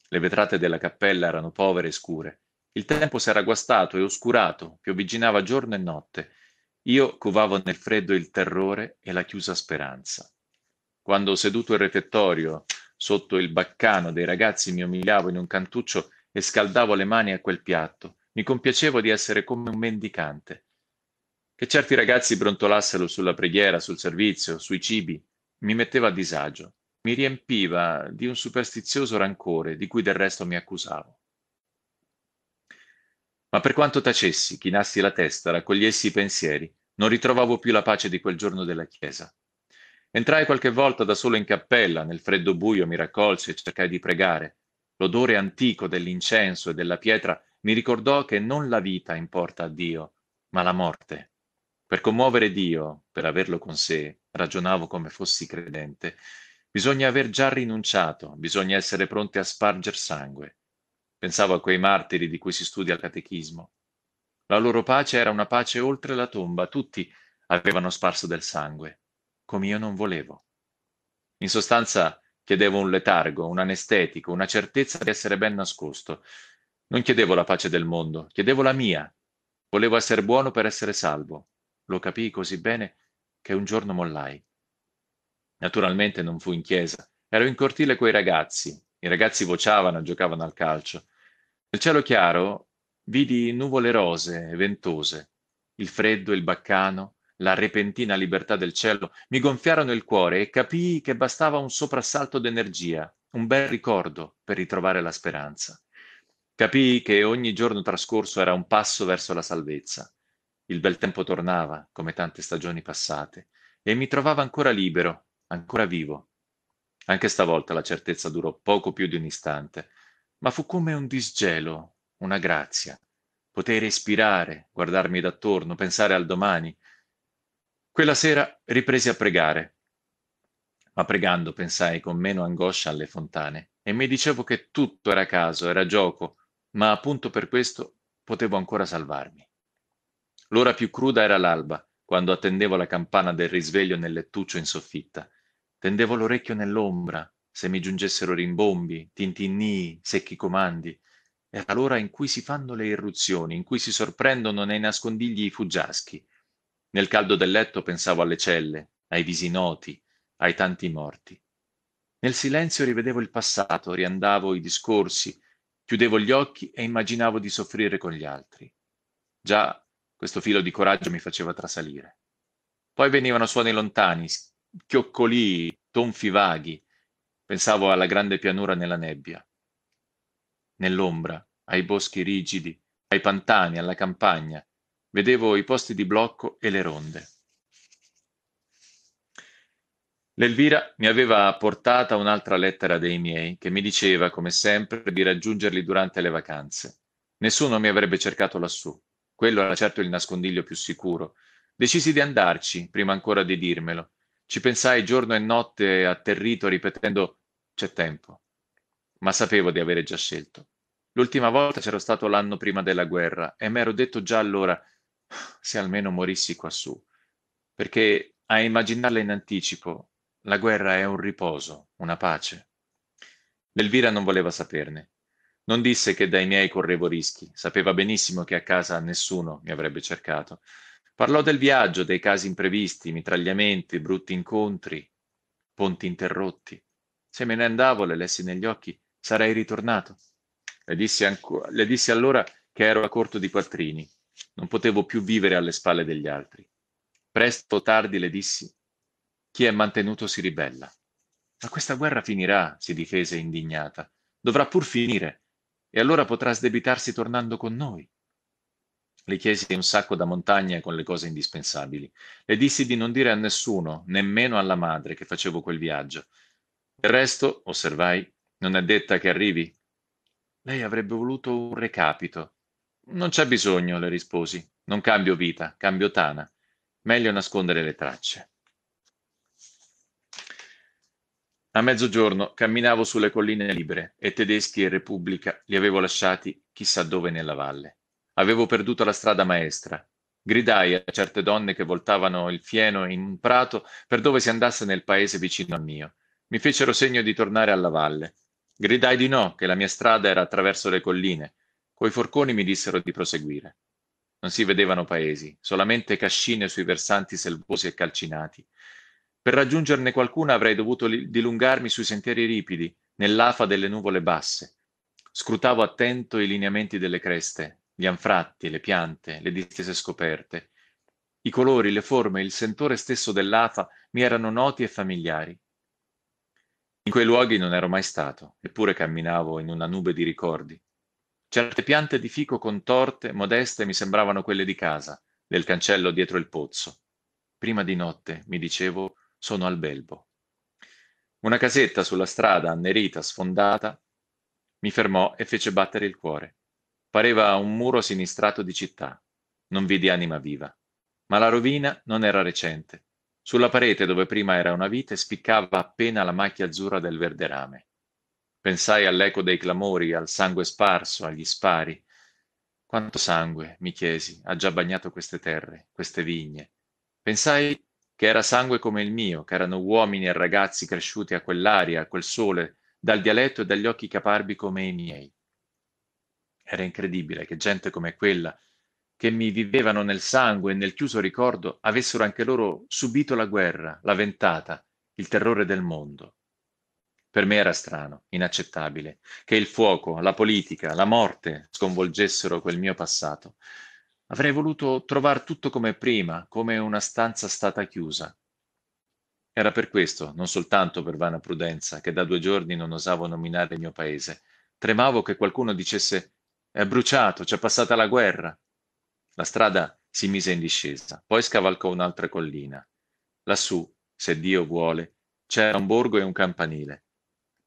Le vetrate della cappella erano povere e scure. Il tempo s'era guastato e oscurato, piovigginava giorno e notte, io covavo nel freddo il terrore e la chiusa speranza. Quando seduto in refettorio, sotto il baccano dei ragazzi, mi umiliavo in un cantuccio e scaldavo le mani a quel piatto. Mi compiacevo di essere come un mendicante. Che certi ragazzi brontolassero sulla preghiera, sul servizio, sui cibi, mi metteva a disagio. Mi riempiva di un superstizioso rancore di cui del resto mi accusavo. Ma per quanto tacessi, chinassi la testa, raccogliessi i pensieri, non ritrovavo più la pace di quel giorno della chiesa. Entrai qualche volta da solo in cappella, nel freddo buio mi raccolsi e cercai di pregare. L'odore antico dell'incenso e della pietra mi ricordò che non la vita importa a Dio, ma la morte. Per commuovere Dio, per averlo con sé, ragionavo come fossi credente, bisogna aver già rinunciato, bisogna essere pronti a sparger sangue. Pensavo a quei martiri di cui si studia il catechismo. La loro pace era una pace oltre la tomba, tutti avevano sparso del sangue, come io non volevo. In sostanza chiedevo un letargo, un anestetico, una certezza di essere ben nascosto. Non chiedevo la pace del mondo, chiedevo la mia. Volevo essere buono per essere salvo. Lo capii così bene che un giorno mollai. Naturalmente non fu in chiesa, ero in cortile coi ragazzi. I ragazzi vociavano, giocavano al calcio. Nel cielo chiaro Vidi nuvole rosee e ventose. Il freddo, il baccano, la repentina libertà del cielo mi gonfiarono il cuore e capii che bastava un soprassalto d'energia, un bel ricordo per ritrovare la speranza. Capii che ogni giorno trascorso era un passo verso la salvezza. Il bel tempo tornava, come tante stagioni passate, e mi trovava ancora libero, ancora vivo. Anche stavolta la certezza durò poco più di un istante, ma fu come un disgelo, una grazia, poter respirare, guardarmi d'attorno, pensare al domani. Quella sera ripresi a pregare, ma pregando pensai con meno angoscia alle fontane e mi dicevo che tutto era caso, era gioco, ma appunto per questo potevo ancora salvarmi. L'ora più cruda era l'alba, quando attendevo la campana del risveglio nel lettuccio in soffitta. Tendevo l'orecchio nell'ombra, se mi giungessero rimbombi, tintinnii, secchi comandi era l'ora in cui si fanno le irruzioni, in cui si sorprendono nei nascondigli i fuggiaschi. Nel caldo del letto pensavo alle celle, ai visi noti, ai tanti morti. Nel silenzio rivedevo il passato, riandavo i discorsi, chiudevo gli occhi e immaginavo di soffrire con gli altri. Già questo filo di coraggio mi faceva trasalire. Poi venivano suoni lontani, chioccolii, tonfi vaghi. Pensavo alla grande pianura nella nebbia. Nell'ombra ai boschi rigidi, ai pantani, alla campagna. Vedevo i posti di blocco e le ronde. L'Elvira mi aveva portata un'altra lettera dei miei, che mi diceva, come sempre, di raggiungerli durante le vacanze. Nessuno mi avrebbe cercato lassù. Quello era certo il nascondiglio più sicuro. Decisi di andarci, prima ancora di dirmelo. Ci pensai giorno e notte atterrito, ripetendo c'è tempo. Ma sapevo di avere già scelto. L'ultima volta c'ero stato l'anno prima della guerra e mi ero detto già allora se almeno morissi quassù, perché a immaginarla in anticipo la guerra è un riposo, una pace. Elvira non voleva saperne. Non disse che dai miei correvo rischi, sapeva benissimo che a casa nessuno mi avrebbe cercato. Parlò del viaggio, dei casi imprevisti, mitragliamenti, brutti incontri, ponti interrotti. Se me ne andavo, le lessi negli occhi, sarei ritornato. Le dissi, ancora, le dissi allora che ero a corto di quattrini, non potevo più vivere alle spalle degli altri. Presto o tardi le dissi, chi è mantenuto si ribella. Ma questa guerra finirà, si difese indignata, dovrà pur finire, e allora potrà sdebitarsi tornando con noi. Le chiesi un sacco da montagna con le cose indispensabili. Le dissi di non dire a nessuno, nemmeno alla madre, che facevo quel viaggio. Del resto, osservai, non è detta che arrivi, lei avrebbe voluto un recapito. Non c'è bisogno, le risposi. Non cambio vita, cambio tana. Meglio nascondere le tracce. A mezzogiorno camminavo sulle colline libere e tedeschi e Repubblica li avevo lasciati chissà dove nella valle. Avevo perduto la strada maestra. Gridai a certe donne che voltavano il fieno in un prato per dove si andasse nel paese vicino al mio. Mi fecero segno di tornare alla valle. Gridai di no, che la mia strada era attraverso le colline. Coi forconi mi dissero di proseguire. Non si vedevano paesi, solamente cascine sui versanti selvosi e calcinati. Per raggiungerne qualcuna avrei dovuto dilungarmi sui sentieri ripidi, nell'afa delle nuvole basse. Scrutavo attento i lineamenti delle creste, gli anfratti, le piante, le distese scoperte. I colori, le forme, il sentore stesso dell'afa mi erano noti e familiari. In quei luoghi non ero mai stato, eppure camminavo in una nube di ricordi. Certe piante di fico contorte, modeste, mi sembravano quelle di casa, del cancello dietro il pozzo. Prima di notte, mi dicevo, sono al belbo. Una casetta sulla strada, annerita, sfondata, mi fermò e fece battere il cuore. Pareva un muro sinistrato di città. Non vidi anima viva. Ma la rovina non era recente. Sulla parete dove prima era una vite spiccava appena la macchia azzurra del verderame. Pensai all'eco dei clamori, al sangue sparso, agli spari. Quanto sangue, mi chiesi, ha già bagnato queste terre, queste vigne. Pensai che era sangue come il mio, che erano uomini e ragazzi cresciuti a quell'aria, a quel sole, dal dialetto e dagli occhi caparbi come i miei. Era incredibile che gente come quella, che mi vivevano nel sangue e nel chiuso ricordo avessero anche loro subito la guerra, la ventata, il terrore del mondo. Per me era strano, inaccettabile, che il fuoco, la politica, la morte sconvolgessero quel mio passato. Avrei voluto trovar tutto come prima, come una stanza stata chiusa. Era per questo, non soltanto per vana prudenza, che da due giorni non osavo nominare il mio paese. Tremavo che qualcuno dicesse è bruciato, c'è passata la guerra. La strada si mise in discesa, poi scavalcò un'altra collina. Lassù, se Dio vuole, c'era un borgo e un campanile.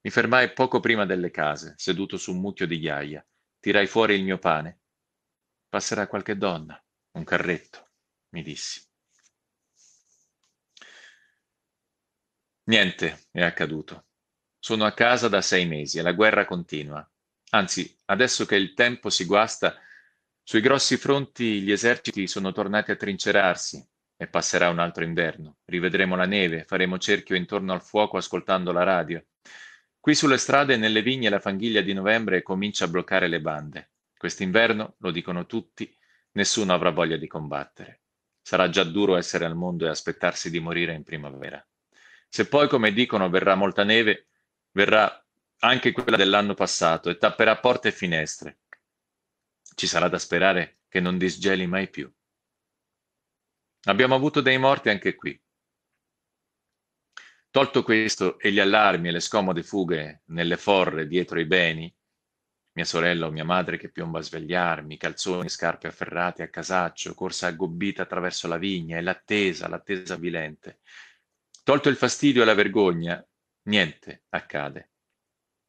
Mi fermai poco prima delle case, seduto su un mucchio di ghiaia. Tirai fuori il mio pane. Passerà qualche donna, un carretto, mi dissi. Niente è accaduto. Sono a casa da sei mesi e la guerra continua. Anzi, adesso che il tempo si guasta, sui grossi fronti gli eserciti sono tornati a trincerarsi e passerà un altro inverno. Rivedremo la neve, faremo cerchio intorno al fuoco ascoltando la radio. Qui sulle strade e nelle vigne la fanghiglia di novembre comincia a bloccare le bande. Quest'inverno, lo dicono tutti, nessuno avrà voglia di combattere. Sarà già duro essere al mondo e aspettarsi di morire in primavera. Se poi, come dicono, verrà molta neve, verrà anche quella dell'anno passato e tapperà porte e finestre. Ci sarà da sperare che non disgeli mai più. Abbiamo avuto dei morti anche qui. Tolto questo e gli allarmi e le scomode fughe nelle forre dietro i beni, mia sorella o mia madre che piomba a svegliarmi, calzoni, e scarpe afferrate a casaccio, corsa aggobbita attraverso la vigna e l'attesa, l'attesa vilente. Tolto il fastidio e la vergogna, niente accade.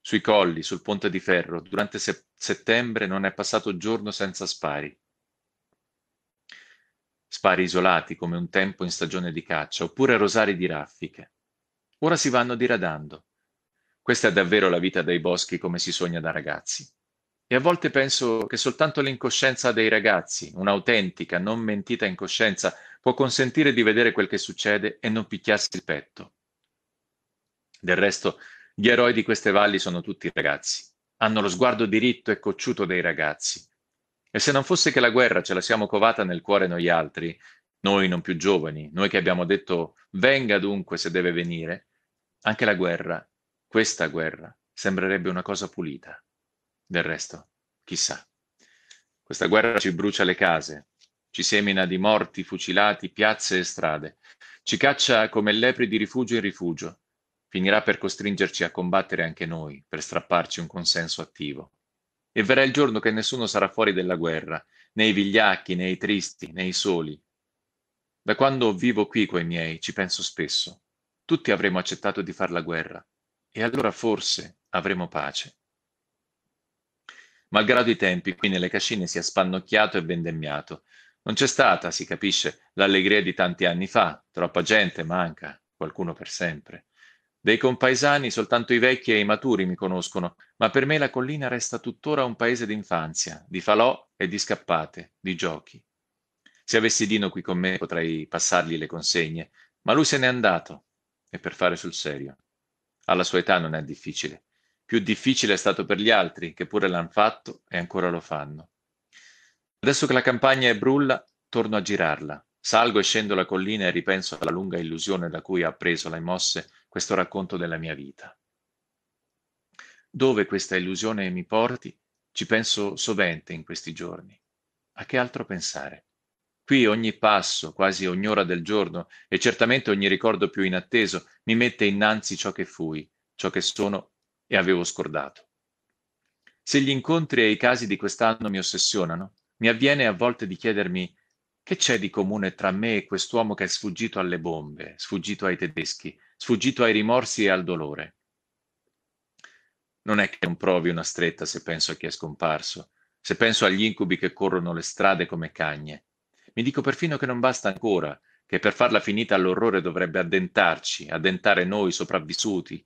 Sui colli, sul ponte di ferro, durante se- settembre non è passato giorno senza spari. Spari isolati come un tempo in stagione di caccia, oppure rosari di raffiche. Ora si vanno diradando. Questa è davvero la vita dei boschi come si sogna da ragazzi. E a volte penso che soltanto l'incoscienza dei ragazzi, un'autentica, non mentita incoscienza, può consentire di vedere quel che succede e non picchiarsi il petto. Del resto, gli eroi di queste valli sono tutti ragazzi. Hanno lo sguardo diritto e cocciuto dei ragazzi. E se non fosse che la guerra ce la siamo covata nel cuore noi altri, noi non più giovani, noi che abbiamo detto venga dunque se deve venire, anche la guerra, questa guerra, sembrerebbe una cosa pulita. Del resto, chissà. Questa guerra ci brucia le case, ci semina di morti, fucilati, piazze e strade, ci caccia come lepri di rifugio in rifugio, finirà per costringerci a combattere anche noi, per strapparci un consenso attivo. E verrà il giorno che nessuno sarà fuori della guerra, né i vigliacchi, né i tristi, né i soli. Da quando vivo qui coi miei ci penso spesso. Tutti avremo accettato di far la guerra, e allora forse avremo pace. Malgrado i tempi, qui nelle cascine si è spannocchiato e vendemmiato. Non c'è stata, si capisce, l'allegria di tanti anni fa. Troppa gente manca, qualcuno per sempre. Dei compaesani soltanto i vecchi e i maturi mi conoscono, ma per me la collina resta tuttora un paese d'infanzia, di falò e di scappate, di giochi. Se avessi Dino qui con me potrei passargli le consegne, ma lui se n'è andato, e per fare sul serio. Alla sua età non è difficile. Più difficile è stato per gli altri, che pure l'han fatto e ancora lo fanno. Adesso che la campagna è brulla, torno a girarla. Salgo e scendo la collina e ripenso alla lunga illusione da cui ha preso le mosse questo racconto della mia vita. Dove questa illusione mi porti, ci penso sovente in questi giorni. A che altro pensare? Qui ogni passo, quasi ogni ora del giorno, e certamente ogni ricordo più inatteso, mi mette innanzi ciò che fui, ciò che sono e avevo scordato. Se gli incontri e i casi di quest'anno mi ossessionano, mi avviene a volte di chiedermi che c'è di comune tra me e quest'uomo che è sfuggito alle bombe, sfuggito ai tedeschi, sfuggito ai rimorsi e al dolore. Non è che non provi una stretta se penso a chi è scomparso, se penso agli incubi che corrono le strade come cagne. Mi dico perfino che non basta ancora, che per farla finita l'orrore dovrebbe addentarci, addentare noi sopravvissuti,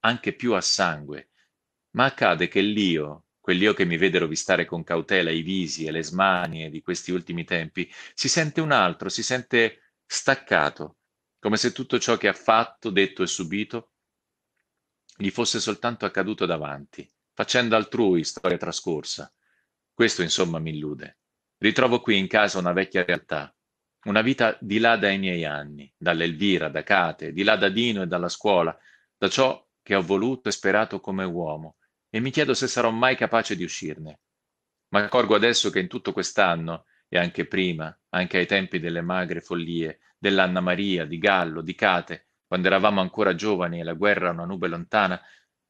anche più a sangue. Ma accade che l'io, quell'io che mi vede rovistare con cautela i visi e le smanie di questi ultimi tempi, si sente un altro, si sente staccato, come se tutto ciò che ha fatto, detto e subito gli fosse soltanto accaduto davanti, facendo altrui storia trascorsa. Questo insomma mi illude. Ritrovo qui in casa una vecchia realtà, una vita di là dai miei anni, dall'Elvira, da Cate, di là da Dino e dalla scuola, da ciò che ho voluto e sperato come uomo, e mi chiedo se sarò mai capace di uscirne. Ma accorgo adesso che in tutto quest'anno, e anche prima, anche ai tempi delle magre follie, dell'Anna Maria, di Gallo, di Cate, quando eravamo ancora giovani e la guerra una nube lontana,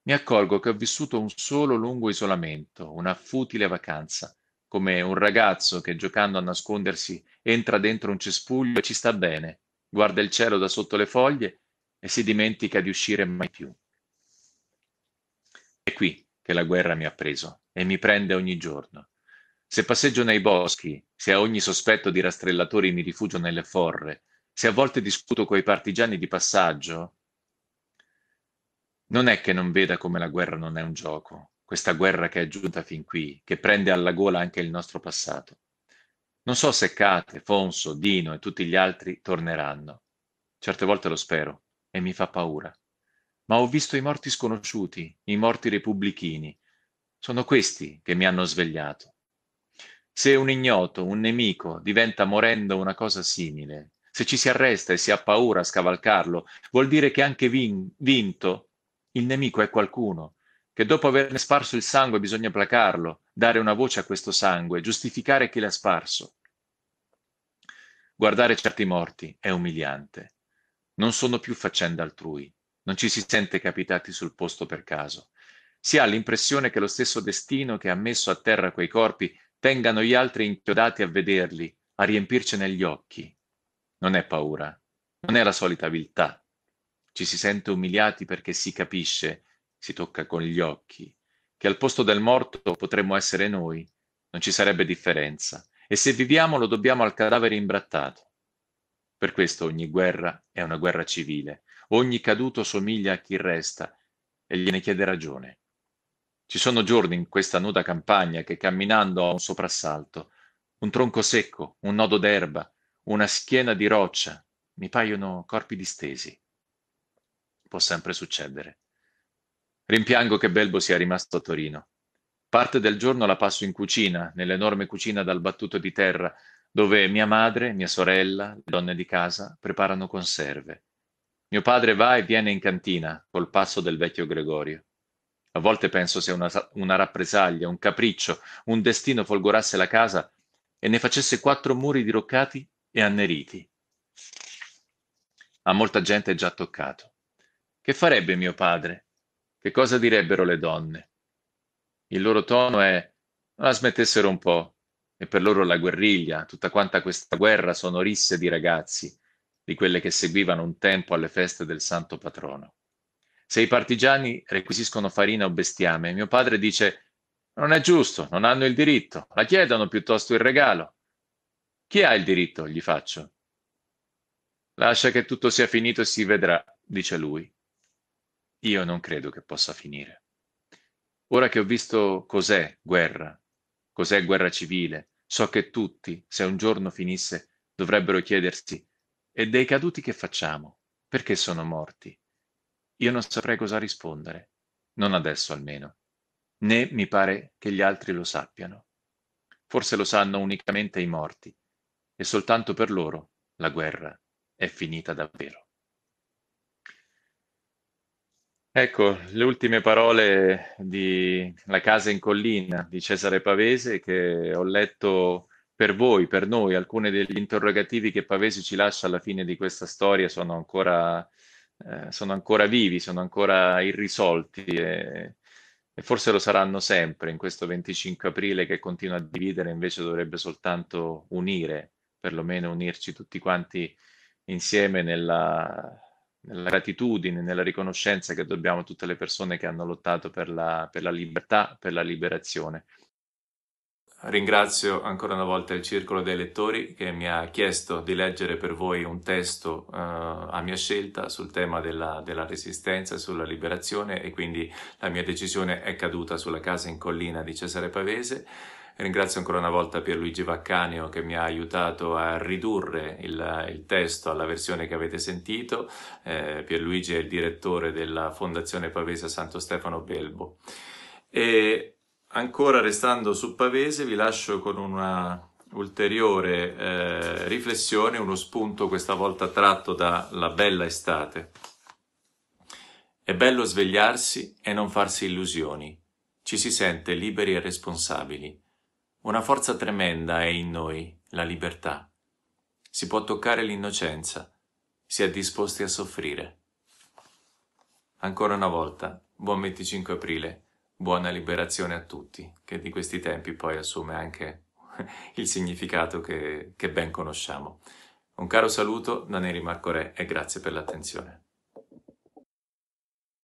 mi accorgo che ho vissuto un solo lungo isolamento, una futile vacanza, come un ragazzo che giocando a nascondersi entra dentro un cespuglio e ci sta bene, guarda il cielo da sotto le foglie e si dimentica di uscire mai più. È qui che la guerra mi ha preso e mi prende ogni giorno. Se passeggio nei boschi, se a ogni sospetto di rastrellatori mi rifugio nelle forre, se a volte discuto con i partigiani di passaggio, non è che non veda come la guerra non è un gioco, questa guerra che è giunta fin qui, che prende alla gola anche il nostro passato. Non so se Cate, Fonso, Dino e tutti gli altri torneranno. Certe volte lo spero e mi fa paura. Ma ho visto i morti sconosciuti, i morti repubblichini. Sono questi che mi hanno svegliato. Se un ignoto, un nemico, diventa morendo una cosa simile, se ci si arresta e si ha paura a scavalcarlo, vuol dire che anche vin- vinto il nemico è qualcuno, che dopo averne sparso il sangue bisogna placarlo, dare una voce a questo sangue, giustificare chi l'ha sparso. Guardare certi morti è umiliante. Non sono più faccenda altrui, non ci si sente capitati sul posto per caso. Si ha l'impressione che lo stesso destino che ha messo a terra quei corpi tengano gli altri inchiodati a vederli, a riempircene gli occhi, non è paura, non è la solita viltà. Ci si sente umiliati perché si capisce, si tocca con gli occhi, che al posto del morto potremmo essere noi, non ci sarebbe differenza, e se viviamo lo dobbiamo al cadavere imbrattato. Per questo ogni guerra è una guerra civile, ogni caduto somiglia a chi resta e gliene chiede ragione. Ci sono giorni in questa nuda campagna che camminando a un soprassalto, un tronco secco, un nodo d'erba, una schiena di roccia, mi paiono corpi distesi. Può sempre succedere. Rimpiango che Belbo sia rimasto a Torino. Parte del giorno la passo in cucina, nell'enorme cucina dal battuto di terra, dove mia madre, mia sorella, le donne di casa preparano conserve. Mio padre va e viene in cantina col passo del vecchio Gregorio. A volte penso se una, una rappresaglia, un capriccio, un destino folgorasse la casa e ne facesse quattro muri diroccati e anneriti. A molta gente è già toccato. Che farebbe mio padre? Che cosa direbbero le donne? Il loro tono è la ah, smettessero un po', e per loro la guerriglia, tutta quanta questa guerra sono risse di ragazzi, di quelle che seguivano un tempo alle feste del santo patrono. Se i partigiani requisiscono farina o bestiame, mio padre dice non è giusto, non hanno il diritto, la chiedono piuttosto il regalo. Chi ha il diritto? Gli faccio. Lascia che tutto sia finito e si vedrà, dice lui. Io non credo che possa finire. Ora che ho visto cos'è guerra, cos'è guerra civile, so che tutti, se un giorno finisse, dovrebbero chiedersi e dei caduti che facciamo? Perché sono morti? Io non saprei cosa rispondere, non adesso almeno, né mi pare che gli altri lo sappiano. Forse lo sanno unicamente i morti, e soltanto per loro la guerra è finita davvero. Ecco le ultime parole di La casa in collina di Cesare Pavese che ho letto per voi, per noi. Alcuni degli interrogativi che Pavese ci lascia alla fine di questa storia sono ancora, eh, sono ancora vivi, sono ancora irrisolti e, e, forse lo saranno sempre in questo 25 aprile che continua a dividere, invece dovrebbe soltanto unire perlomeno unirci tutti quanti insieme nella, nella gratitudine, nella riconoscenza che dobbiamo a tutte le persone che hanno lottato per la, per la, libertà, per la liberazione. Ringrazio ancora una volta il Circolo dei Lettori che mi ha chiesto di leggere per voi un testo eh, a mia scelta sul tema della, della resistenza, sulla liberazione e quindi la mia decisione è caduta sulla casa in collina di Cesare Pavese. Ringrazio ancora una volta Pierluigi Vaccanio che mi ha aiutato a ridurre il, il testo alla versione che avete sentito. Eh, Pierluigi è il direttore della Fondazione Pavese Santo Stefano Belbo. E ancora restando su Pavese vi lascio con una ulteriore eh, riflessione, uno spunto questa volta tratto dalla bella estate. È bello svegliarsi e non farsi illusioni. Ci si sente liberi e responsabili una forza tremenda è in noi, la libertà. Si può toccare l'innocenza, si è disposti a soffrire. Ancora una volta, buon 25 aprile, buona liberazione a tutti, che di questi tempi poi assume anche il significato che, che ben conosciamo. Un caro saluto da Neri Marco Re e grazie per l'attenzione.